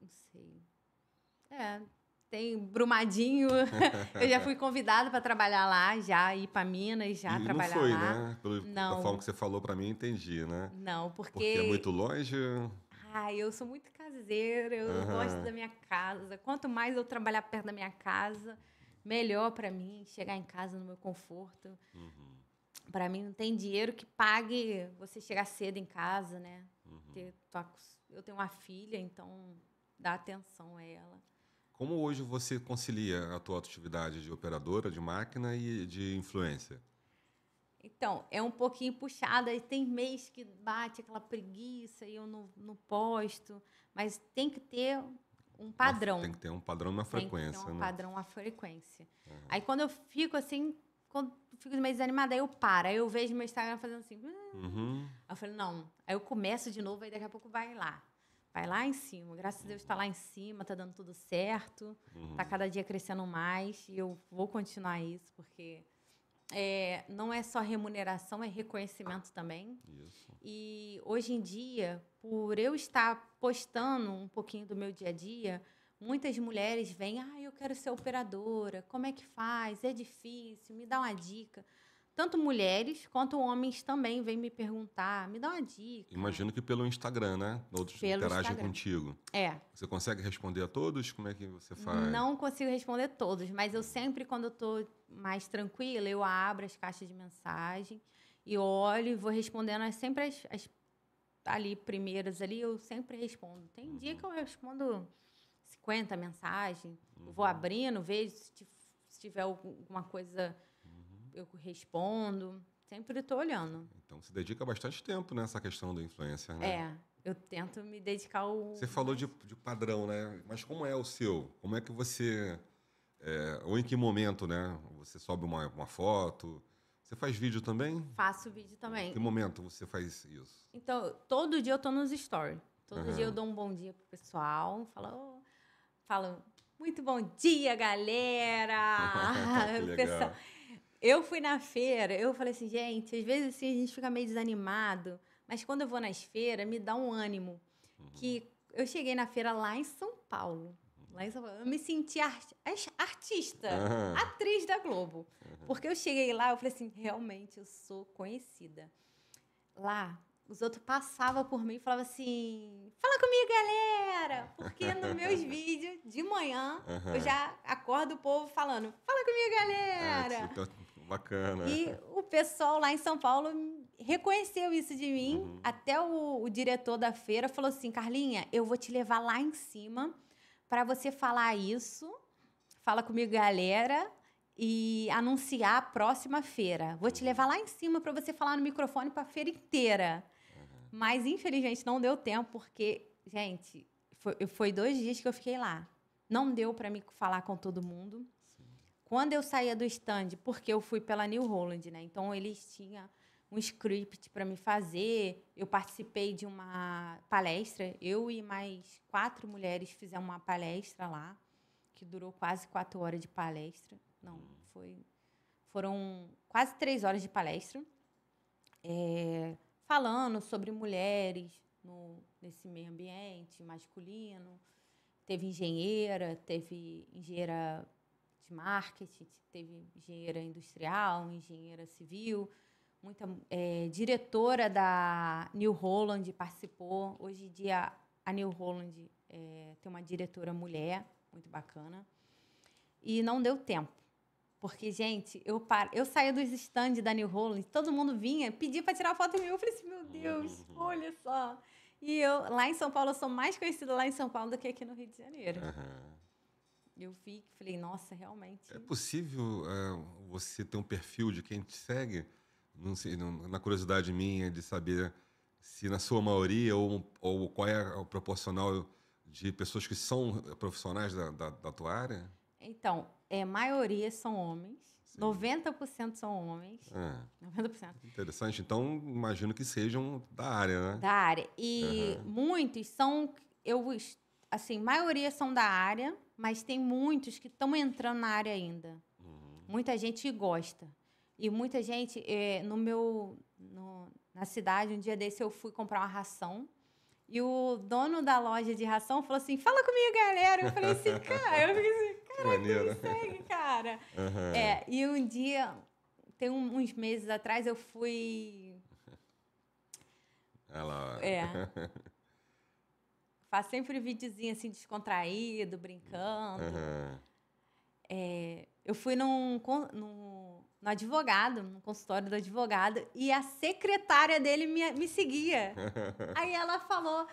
Não sei. É, tem Brumadinho. eu já fui convidada para trabalhar lá, já ir para Minas, já e trabalhar não foi, lá. Né? Pelo, tá não. Da forma que você falou para mim, entendi, né? Não, porque. Porque é muito longe. Ah, eu sou muito caseira, eu uhum. gosto da minha casa. Quanto mais eu trabalhar perto da minha casa, melhor para mim chegar em casa no meu conforto. Uhum. Para mim não tem dinheiro que pague você chegar cedo em casa, né? Uhum. eu tenho uma filha, então dá atenção a ela. Como hoje você concilia a tua atividade de operadora de máquina e de influência? Então, é um pouquinho puxada. E tem mês que bate aquela preguiça e eu não, não posto. Mas tem que ter um padrão. Tem que ter um padrão na frequência. Tem que ter um né? padrão na frequência. Uhum. Aí quando eu fico assim, quando fico meio desanimada, aí eu paro. Aí eu vejo meu Instagram fazendo assim. Uhum. Aí eu falo não. Aí eu começo de novo, aí daqui a pouco vai lá vai lá em cima. Graças a Deus está lá em cima, está dando tudo certo, está uhum. Tá cada dia crescendo mais e eu vou continuar isso porque é, não é só remuneração, é reconhecimento também. Isso. E hoje em dia, por eu estar postando um pouquinho do meu dia a dia, muitas mulheres vêm, ah, eu quero ser operadora, como é que faz? É difícil, me dá uma dica tanto mulheres quanto homens também vêm me perguntar, me dá uma dica. Imagino que pelo Instagram, né? Outros pelo interagem Instagram. contigo. É. Você consegue responder a todos? Como é que você faz? Não consigo responder todos, mas eu sempre, quando eu mais tranquila, eu abro as caixas de mensagem e olho e vou respondendo as, sempre as, as, ali primeiras ali, eu sempre respondo. Tem uhum. dia que eu respondo 50 mensagens, uhum. vou abrindo, vejo se, se tiver alguma coisa eu respondo. Sempre estou olhando. Então se dedica bastante tempo nessa questão da influência, né? É, eu tento me dedicar ao. Você falou de, de padrão, né? Mas como é o seu? Como é que você. É, ou em que momento, né? Você sobe uma, uma foto. Você faz vídeo também? Faço vídeo também. Em que momento você faz isso? Então, todo dia eu estou nos stories. Todo uhum. dia eu dou um bom dia pro pessoal. Falo, falo muito bom dia, galera! que legal. Pessoal, eu fui na feira, eu falei assim, gente, às vezes assim, a gente fica meio desanimado, mas quando eu vou nas feiras, me dá um ânimo. Uhum. Que eu cheguei na feira lá em São Paulo. Lá em São Paulo. Eu me senti art artista, uhum. atriz da Globo. Uhum. Porque eu cheguei lá, eu falei assim, realmente eu sou conhecida. Lá, os outros passavam por mim e falavam assim: fala comigo, galera! Porque nos meus vídeos de manhã uhum. eu já acordo o povo falando: fala comigo, ah, galera! Ah, Bacana. E o pessoal lá em São Paulo reconheceu isso de mim. Uhum. Até o, o diretor da feira falou assim: Carlinha, eu vou te levar lá em cima para você falar isso. Fala comigo, galera e anunciar a próxima feira. Vou te levar lá em cima para você falar no microfone para a feira inteira. Uhum. Mas, infelizmente, não deu tempo, porque, gente, foi, foi, dois dias que eu fiquei lá. Não deu para me falar com todo mundo. Quando eu saía do stand, porque eu fui pela New Holland, né? Então eles tinham um script para me fazer. Eu participei de uma palestra. Eu e mais quatro mulheres fizemos uma palestra lá, que durou quase quatro horas de palestra. Não, hum. foi foram quase três horas de palestra, é, falando sobre mulheres no, nesse meio ambiente masculino. Teve engenheira, teve engenheira de marketing, teve engenheira industrial, engenheira civil, muita é, diretora da New Holland participou. Hoje em dia a New Holland é, tem uma diretora mulher muito bacana e não deu tempo. Porque, gente, eu, par... eu saía dos stands da New Holland, todo mundo vinha, pedia para tirar foto minha. Eu falei assim, meu Deus, olha só. E eu, lá em São Paulo, eu sou mais conhecida lá em São Paulo do que aqui no Rio de Janeiro. Uhum. Eu vi e falei, nossa, realmente. É possível uh, você ter um perfil de quem te segue? Não sei, não, na curiosidade minha de saber se na sua maioria ou, ou qual é o proporcional de pessoas que são profissionais da, da, da tua área? Então, é, maioria são homens. Sim. 90% são homens. É. 90%. Interessante. Então, imagino que sejam da área, né? Da área. E uhum. muitos são, eu assim, maioria são da área mas tem muitos que estão entrando na área ainda. Uhum. Muita gente gosta. E muita gente, é, no meu, no, na cidade, um dia desse eu fui comprar uma ração. E o dono da loja de ração falou assim: fala comigo, galera. Eu falei assim, cara, eu fiquei assim, caraca, me cara. Uhum. É, e um dia, tem um, uns meses atrás, eu fui. Ela... É. faz sempre um videozinho assim, descontraído, brincando. Uhum. É, eu fui num, num, no advogado, no consultório do advogado, e a secretária dele me, me seguia. Aí ela falou,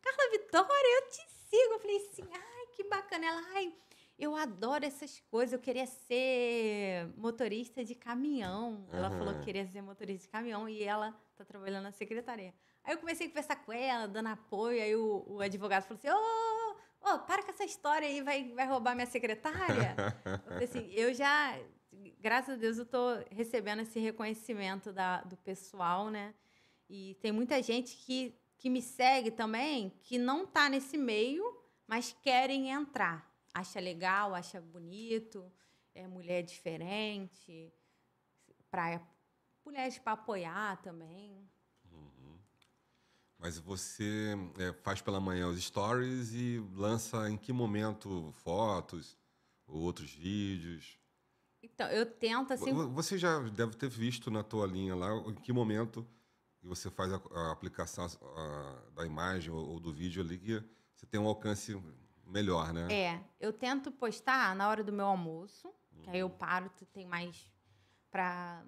Carla Vitória, eu te sigo. Eu falei assim, ai, que bacana. Ela, ai, eu adoro essas coisas, eu queria ser motorista de caminhão. Ela uhum. falou que queria ser motorista de caminhão e ela tá trabalhando na secretaria. Aí eu comecei a conversar com ela, dando apoio. Aí o, o advogado falou assim: Ô, oh, oh, para com essa história aí, vai, vai roubar minha secretária. eu falei assim: eu já, graças a Deus, eu estou recebendo esse reconhecimento da, do pessoal, né? E tem muita gente que, que me segue também, que não está nesse meio, mas querem entrar. Acha legal, acha bonito, é mulher diferente, para mulheres para apoiar também. Mas você é, faz pela manhã os stories e lança em que momento fotos ou outros vídeos? Então, eu tento assim. Você já deve ter visto na tua linha lá em que momento você faz a, a aplicação a, da imagem ou, ou, do vídeo ali que você tem um alcance melhor, né? É, eu tento postar na hora do meu almoço, que aí eu uhum. paro, tu tem mais para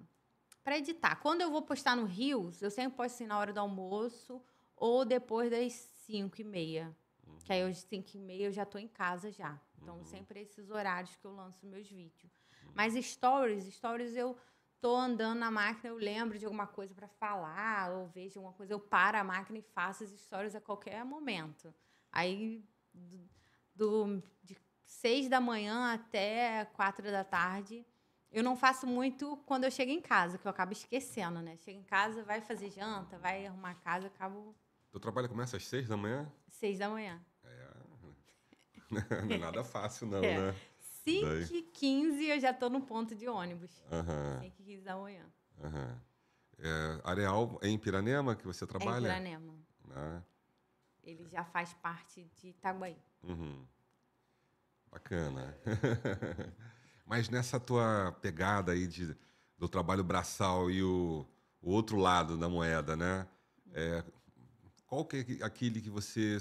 para editar. Quando eu vou postar no Rios, eu sempre posto assim na hora do almoço ou depois das 5 e meia. Uhum. Que aí, às uhum. 5 e meia, eu já estou em casa já. Então, uhum. sempre esses horários que eu lanço meus vídeos. Uhum. Mas stories, stories eu tô andando na máquina, eu lembro de alguma coisa para falar, ou vejo alguma coisa, eu paro a máquina e faço as stories a qualquer momento. Aí, do, de 6 da manhã até 4 da tarde, eu não faço muito quando eu chego em casa, que eu acabo esquecendo, né? Chego em casa, vai fazer janta, vai arrumar a casa, acabo Tu trabalha começa às seis da manhã? Seis da manhã. É. Né? Não é nada fácil, não, é. né? 5 e 15 eu já estou no ponto de ônibus. Uhum. 5 e 15 da manhã. Uhum. É, Areal é em Piranema que você trabalha? É em Piranema. Né? Ele já faz parte de Itaguaí. Uhum. Bacana. Mas nessa tua pegada aí de, do trabalho braçal e o, o outro lado da moeda, né? É, qual que é aquele que você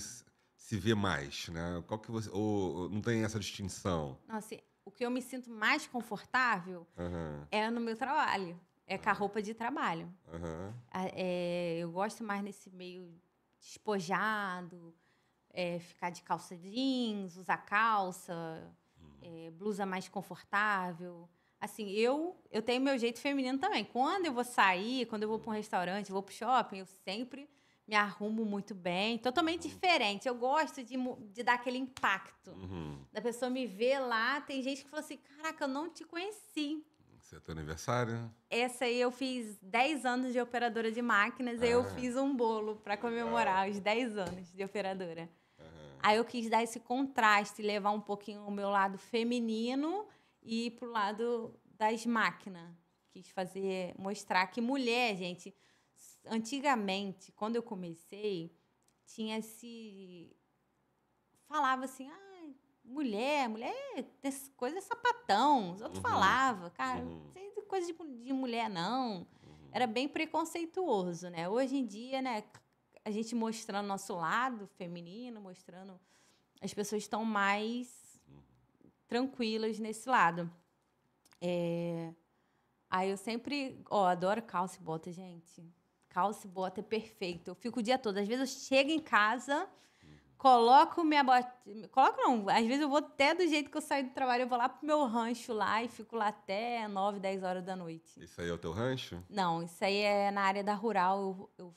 se vê mais, né? Qual que você ou não tem essa distinção? Não, assim, o que eu me sinto mais confortável uhum. é no meu trabalho, é uhum. com a roupa de trabalho. Uhum. É, eu gosto mais nesse meio despojado, é, ficar de calça jeans, usar calça, uhum. é, blusa mais confortável assim, eu eu tenho meu jeito feminino também. Quando eu vou sair, quando eu vou para um uhum. restaurante, vou para o shopping, eu sempre me arrumo muito bem. Totalmente uhum. diferente. Eu gosto de, de dar aquele impacto. Uhum. Da pessoa me ver lá. Tem gente que falou assim: caraca, eu não te conheci. Esse é teu aniversário? Né? Essa aí eu fiz 10 anos de operadora de máquinas. Ah. Aí eu é. fiz um bolo para comemorar ah. os 10 anos de operadora. Uhum. Aí eu quis dar esse contraste, levar um pouquinho o meu lado feminino e pro lado das máquinas. Quis fazer, mostrar que mulher, gente, antigamente, quando eu comecei, tinha se falava assim, ah, mulher, mulher, é coisa sapatão. Os outros uhum. cara, uhum. não coisa de, de mulher não. Uhum. Era bem preconceituoso, né? Hoje em dia, né, a gente mostrando nosso lado feminino, mostrando as pessoas estão mais tranquilas nesse lado. É... Aí eu sempre, ó, adoro calça e bota, gente. Calça e bota é perfeito. Eu fico o dia todo. Às vezes eu chego em casa, coloco minha bota. Coloco não, às vezes eu vou até do jeito que eu saio do trabalho, eu vou lá pro meu rancho lá e fico lá até 9, 10 horas da noite. Isso aí é o teu rancho? Não, isso aí é na área da rural. Eu, eu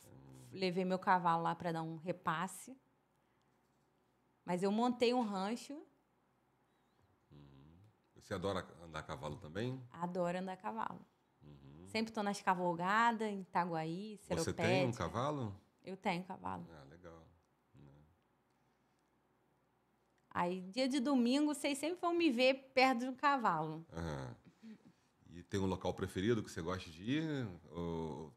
levei meu cavalo lá para dar um repasse. Mas eu montei um rancho. Hum. Você adora andar a cavalo também? Adoro andar a cavalo. Sempre estou nas cavalgadas, em Itaguaí, Seropédica. Você tem um cavalo? Eu tenho um cavalo. Ah, legal. Né. Aí, dia de domingo, vocês sempre vão me ver perto de um cavalo. Aham. E tem um local preferido que você gosta de ir? Ou...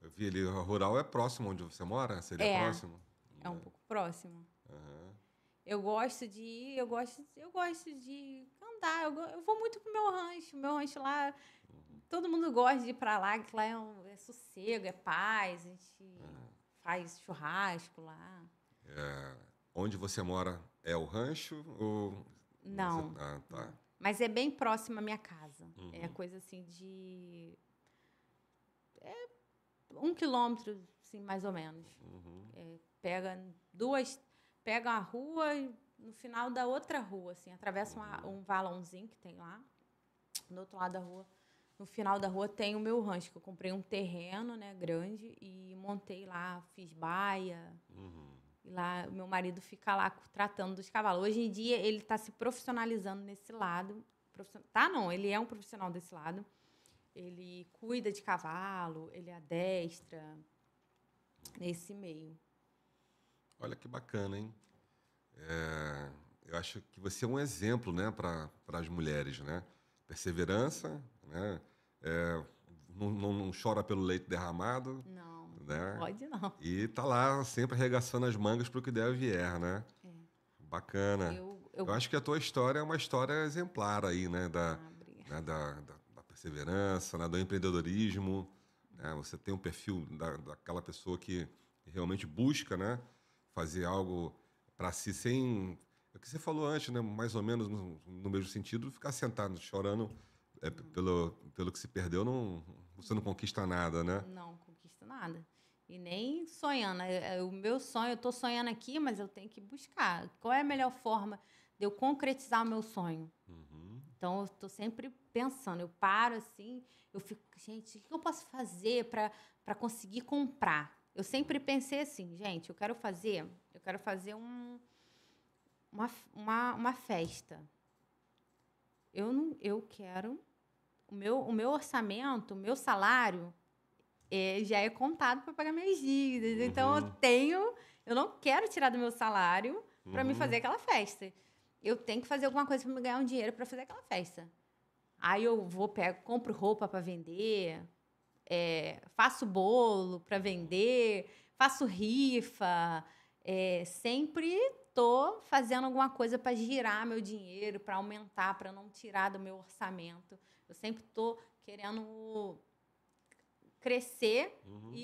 Eu vi ali, rural é próximo onde você mora? Seria é, próximo? É, é um né. pouco próximo. Aham. Eu gosto de ir, eu gosto, eu gosto de andar. Eu, eu vou muito pro meu rancho. Meu rancho lá todo mundo gosta de ir para lá, que lá é, um, é, sossego, é paz, a gente é. faz churrasco lá. É, onde você mora é o rancho ou não? Você, ah, tá. Mas é bem próximo à minha casa. É uhum. É coisa assim de é um quilômetro, assim, mais ou menos. Uhum. É, pega duas, pega a rua e no final da outra rua, assim, atravessa uma, uhum. um valãozinho que tem lá, no outro lado da rua no final da rua tem o meu rancho, que eu comprei um terreno, né, grande, e montei lá, fiz baia. Uhum. E lá, meu marido fica lá tratando dos cavalos. Hoje em dia, ele está se profissionalizando nesse lado. Tá, não, ele é um profissional desse lado. Ele cuida de cavalo, ele adestra nesse meio. Olha que bacana, hein? É, eu acho que você é um exemplo né, para as mulheres, né? Perseverança, né? É, não, não, chora pelo leite derramado. Não, né? pode não. E tá lá sempre arregaçando as mangas para o que der vier, né? É. Bacana. Eu, eu... eu, acho que a tua história é uma história exemplar aí, né? Da, ah, né? da, da, da, perseverança, né? do empreendedorismo. Né? Você tem um perfil da, daquela pessoa que realmente busca, né? Fazer algo para si sem... É o que você falou antes, né? Mais ou menos no, no mesmo sentido, ficar sentado chorando é, pelo, pelo que se perdeu, não, você não conquista nada, né? Não conquista nada. E nem sonhando. Né? É, é, o meu sonho, eu estou sonhando aqui, mas eu tenho que buscar. Qual é a melhor forma de eu concretizar o meu sonho? Uhum. Então, eu estou sempre pensando. Eu paro assim, eu fico, gente, o que eu posso fazer para conseguir comprar? Eu sempre pensei assim, gente, eu quero fazer, eu quero fazer um, uma, uma, uma festa. Eu não, eu quero o meu, o meu orçamento, o meu salário é, já é contado para pagar minhas dívidas. Uhum. Então, eu uhum. tenho... Eu não quero tirar do meu salário uhum. para me fazer aquela festa. Eu tenho que fazer alguma coisa para me ganhar um dinheiro para fazer aquela festa. Aí eu vou, pego, compro roupa para vender, é, faço bolo para vender, faço rifa. É, sempre tô fazendo alguma coisa para girar meu dinheiro, para aumentar, para não tirar do meu orçamento. Eu sempre estou querendo crescer uhum. e,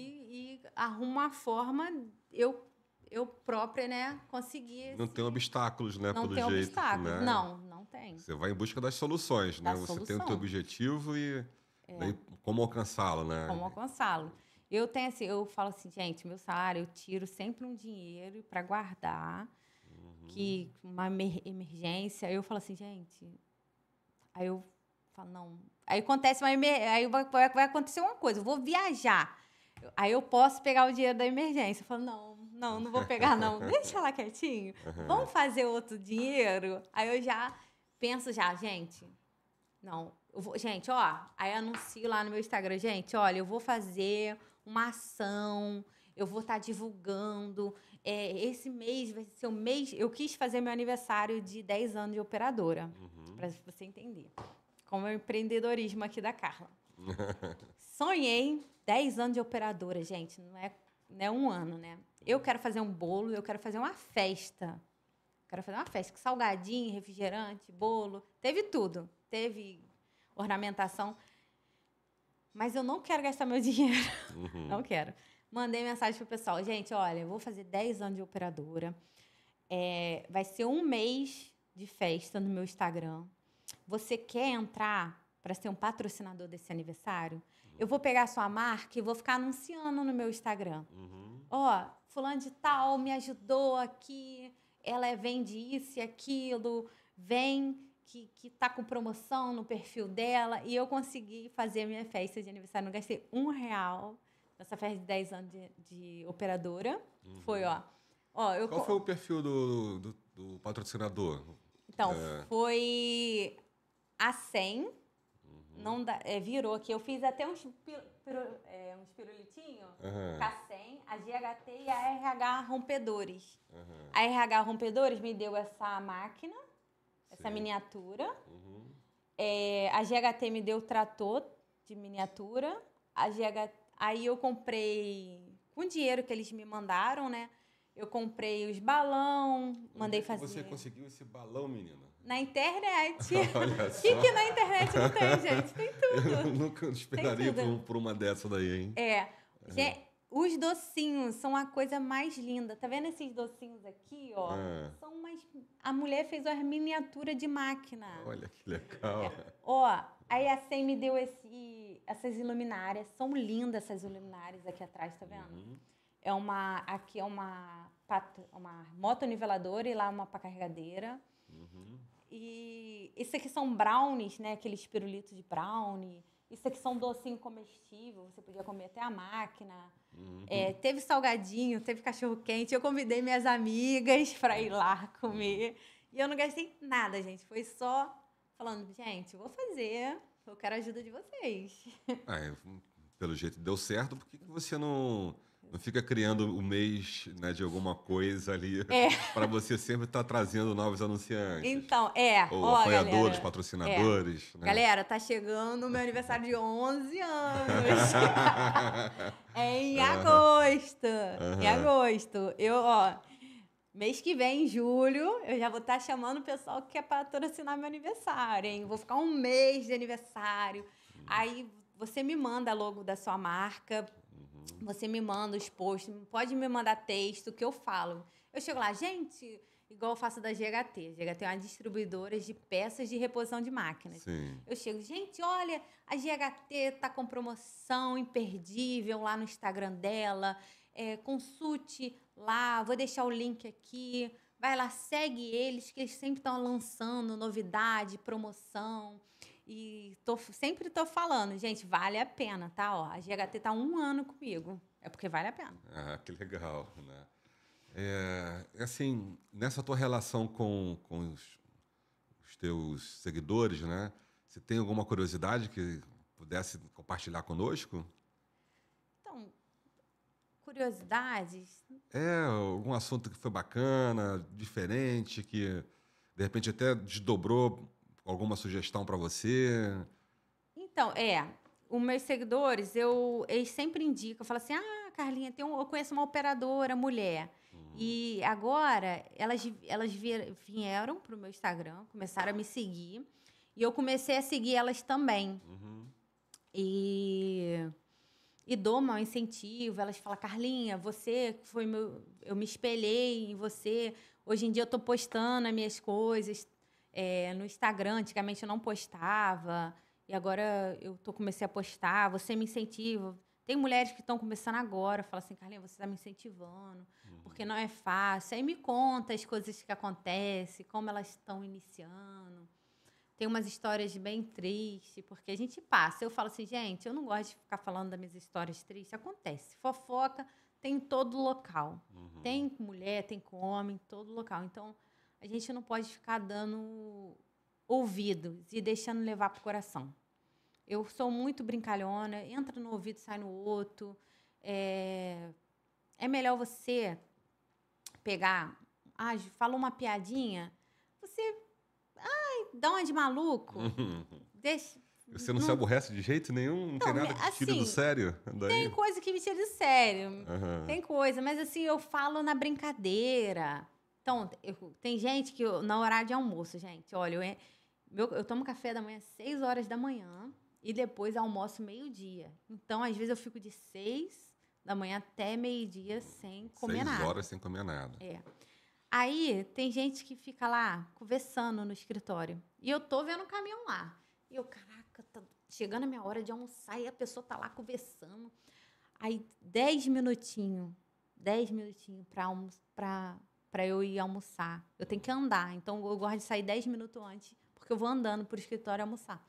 e arrumo uma forma eu eu própria, né, conseguir. Não esse... tem obstáculos, né? Não pelo tem obstáculos, né? não, não tem. Você vai em busca das soluções, da né? Solução. Você tem o seu objetivo e é. daí, como alcançá-lo, né? Como alcançá-lo. Eu tenho assim, eu falo assim, gente, meu salário, eu tiro sempre um dinheiro para guardar, uhum. que uma emergência. Eu falo assim, gente, aí eu falo, não. Aí acontece, mas aí vai, vai acontecer uma coisa, eu vou viajar. Aí eu posso pegar o dinheiro da emergência. Eu falo, não, não, não vou pegar, não. Deixa lá quietinho. Vamos fazer outro dinheiro. Aí eu já penso já, gente. Não, eu vou, gente, ó, aí anuncio lá no meu Instagram, gente, olha, eu vou fazer uma ação, eu vou estar tá divulgando. É, esse mês vai ser o mês. Eu quis fazer meu aniversário de 10 anos de operadora. Uhum. para você entender como é o empreendedorismo aqui da Carla. Sonhei 10 anos de operadora, gente, não é, não é um ano, né? Eu quero fazer um bolo, eu quero fazer uma festa. Quero fazer uma festa com salgadinho, refrigerante, bolo, teve tudo. Teve ornamentação. Mas eu não quero gastar meu dinheiro. Uhum. Não quero. Mandei mensagem pro pessoal. Gente, olha, eu vou fazer 10 anos de operadora. É, vai ser um mês de festa no meu Instagram. Você quer entrar para ser um patrocinador desse aniversário? Uhum. Eu vou pegar sua marca e vou ficar anunciando no meu Instagram. Uhum. Ó, fulano de tal me ajudou aqui, ela é, vende isso e aquilo, vem que, que tá com promoção no perfil dela. E eu consegui fazer a minha festa de aniversário. Não gastei um real nessa festa de 10 anos de, de operadora. Uhum. Foi, ó. ó eu, Qual foi o perfil do, do, do patrocinador? Então, é. foi a 100. Uhum. Não da, é, virou aqui. Eu fiz até uns, pir, pir, é, uns pirulitinhos uhum. com a 100, a GHT e a RH Rompedores. Uhum. A RH Rompedores me deu essa máquina, Sim. essa miniatura. Uhum. É, a GHT me deu o trator de miniatura. A ght aí eu comprei com o dinheiro que eles me mandaram, né? Eu comprei os balão, mandei fazer. Você conseguiu esse balão, menina? Na internet. Olha só. O que, na internet não tem, gente? Tem tudo. Eu nunca esperaria por, por, uma dessa daí, hein? É. é. Os docinhos são a coisa mais linda. Tá vendo esses docinhos aqui, ó? É. São umas... A mulher fez uma miniatura de máquina. Olha que legal. É. Ó, aí a Sem me deu esse... essas iluminárias. São lindas essas iluminárias aqui atrás, tá vendo? Uhum é uma aqui é uma uma moto niveladora e lá uma para carregadeira. Uhum. E isso aqui são brownies, né? Aqueles pirulitos de brownie. Isso aqui são docinho comestível, você podia comer até a máquina. Uhum. É, teve salgadinho, teve cachorro quente. Eu convidei minhas amigas para ir lá uhum. comer. E eu não gastei nada, gente. Foi só falando, gente, vou fazer. Eu quero a ajuda de vocês. Ah, é, pelo jeito deu certo, por que você não não fica criando o mês né, de alguma coisa ali é. para você sempre estar tá trazendo novos anunciantes. Então, é. Ou Ó, apoiadores, galera, patrocinadores. É. Né? Galera, tá chegando o meu aniversário de 11 anos. é em uhum. agosto. Uhum. Em agosto. Eu, ó, Mês que vem, em julho, eu já vou estar tá chamando o pessoal que é patrocinar meu aniversário, hein? Vou ficar um mês de aniversário. Hum. Aí você me manda logo da sua marca você me manda os posts, pode me mandar texto que eu falo. Eu chego lá, gente, igual eu faço da GHT. A GHT é uma distribuidora de peças de reposição de máquinas. Sim. Eu chego, gente, olha, a GHT tá com promoção imperdível lá no Instagram dela. É, consulte lá, vou deixar o link aqui. Vai lá, segue eles, que eles sempre estão lançando novidade, promoção. E tô, sempre estou falando, gente, vale a pena, tá? Ó, a GHT está um ano comigo. É porque vale a pena. Ah, que legal, né? É, é, assim, nessa tua relação com, com os, os teus seguidores, né? Você tem alguma curiosidade que pudesse compartilhar conosco? Então, curiosidades? É, algum assunto que foi bacana, diferente, que de repente até desdobrou alguma sugestão para você? Então, é. Os meus seguidores, eu, eles sempre indicam, eu falo assim: ah, Carlinha, tem um, eu conheço uma operadora mulher. Uhum. E agora elas, elas vieram para o meu Instagram, começaram a me seguir. E eu comecei a seguir elas também. Uhum. E e dou um incentivo. Elas falam, Carlinha, você foi meu. Eu me espelhei em você. Hoje em dia eu estou postando as minhas coisas, é, no Instagram, antigamente eu não postava, e agora eu tô, comecei a postar, você me incentiva. Tem mulheres que estão começando agora, falam assim, Carlinhos, você está me incentivando, uhum. porque não é fácil. Aí me conta as coisas que acontecem, como elas estão iniciando. Tem umas histórias bem tristes, porque a gente passa. Eu falo assim, gente, eu não gosto de ficar falando das minhas histórias tristes. Acontece. Fofoca tem em todo local. Uhum. Tem mulher, tem homem, em todo local. Então, a gente não pode ficar dando ouvidos e deixando levar para o coração. Eu sou muito brincalhona, entra no ouvido, sai no outro. É, é melhor você pegar. Ah, falou uma piadinha, você. Ai, dá uma de maluco. deixa, você não, não, se aborrece de jeito nenhum? Não tem nada que te assim, tira do sério? Daí... Tem coisa que me tira do sério. Uhum. Tem coisa, mas assim, eu falo na brincadeira. Então, eu, tem gente que, eu, na hora de almoço, gente, olha, eu, meu, eu tomo café da manhã às 6 horas da manhã e depois almoço meio-dia. Então, às vezes, eu fico de 6 da manhã até meio-dia sem comer seis nada. 6 horas sem comer nada. É. Aí, tem gente que fica lá conversando no escritório. E eu tô vendo o caminhão lá. E eu, caraca, tá chegando a minha hora de almoçar e a pessoa tá lá conversando. Aí, 10 minutinhos, 10 minutinhos para almoçar para eu ir almoçar. Eu tenho que andar, então eu gosto de sair 10 minutos antes, porque eu vou andando pro escritório almoçar.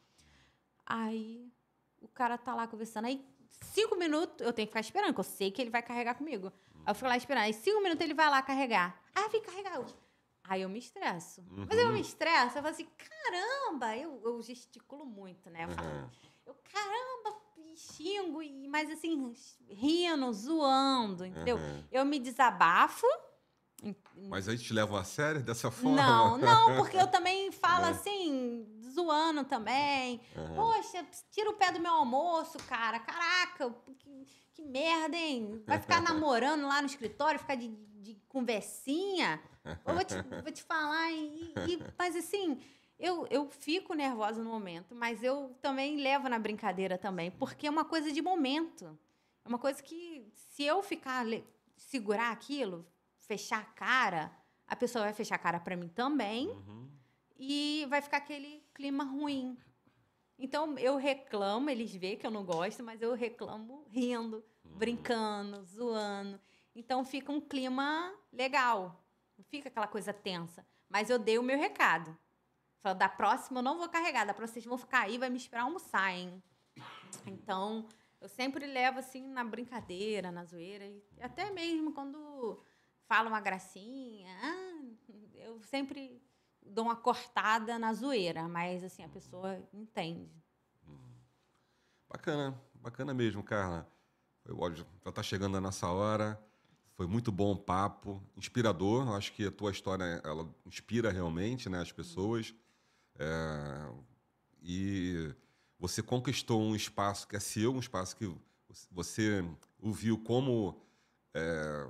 Aí o cara tá lá conversando, aí cinco minutos eu tenho que ficar esperando, porque eu sei que ele vai carregar comigo. Aí eu fico lá esperando, aí cinco minutos ele vai lá carregar. Ah, vem carregar. Eu... Aí eu me estresso. Uhum. Mas eu me estresso, eu falo assim, caramba, eu, eu gesticulo muito, né? Eu, falo, uhum. eu caramba, xingo, mas assim, rindo, zoando, entendeu? Uhum. Eu me desabafo, mas a gente leva a sério dessa forma? Não, não, porque eu também falo é. assim, zoando também. Uhum. Poxa, tira o pé do meu almoço, cara. Caraca, que, que merda, hein? Vai ficar namorando lá no escritório, ficar de, de conversinha. Eu vou te, vou te falar. E, e, mas assim, eu, eu fico nervosa no momento, mas eu também levo na brincadeira também, porque é uma coisa de momento. É uma coisa que, se eu ficar segurar aquilo, fechar a cara, a pessoa vai fechar a cara para mim também. Uhum. E vai ficar aquele clima ruim. Então eu reclamo, eles veem que eu não gosto, mas eu reclamo rindo, uhum. brincando, zoando. Então fica um clima legal. Não fica aquela coisa tensa. Mas eu dei o meu recado. Falei, da próxima eu não vou carregar, da próxima vocês vão ficar aí, vai me esperar almoçar, hein? Então, eu sempre levo assim na brincadeira, na zoeira. E até mesmo quando fala uma gracinha. Ah, eu sempre dou uma cortada na zoeira, mas assim a pessoa entende. Hum. Bacana, bacana mesmo, Carla. Já está chegando a nossa hora. Foi muito bom o papo, inspirador. Eu acho que a tua história ela inspira realmente, né, as pessoas. É, e você conquistou um espaço que é seu, um espaço que você o viu como é,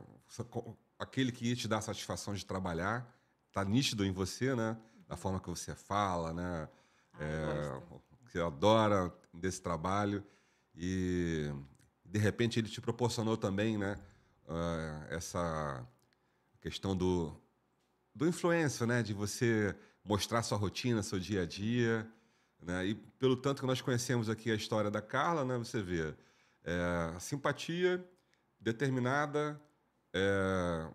aquele que te dá a satisfação de trabalhar tá nítido em você, né? A forma que você fala, né? Ah, é, que adora desse trabalho e de repente ele te proporcionou também, né? Uh, essa questão do do influencer, né? De você mostrar sua rotina, seu dia a dia, né? E pelo tanto que nós conhecemos aqui a história da Carla, né? Você vê é, simpatia determinada é,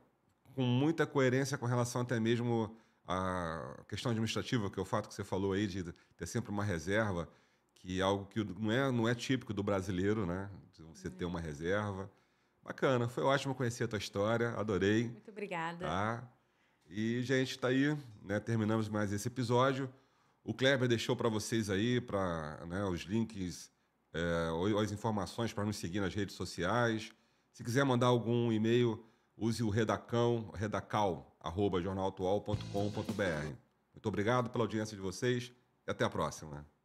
com muita coerência com relação até mesmo à questão administrativa, que é o fato que você falou aí de ter sempre uma reserva, que é algo que não é, não é típico do brasileiro, né? Você ter uma uhum. reserva. Bacana, foi ótimo conhecer a tua história, adorei. Muito obrigada. Tá? E, gente, está aí, né? terminamos mais esse episódio. O Kleber deixou para vocês aí para né, os links, é, as informações para nos seguir nas redes sociais. Se quiser mandar algum e-mail, use o redacão, jornalatual.com.br. Muito obrigado pela audiência de vocês e até a próxima.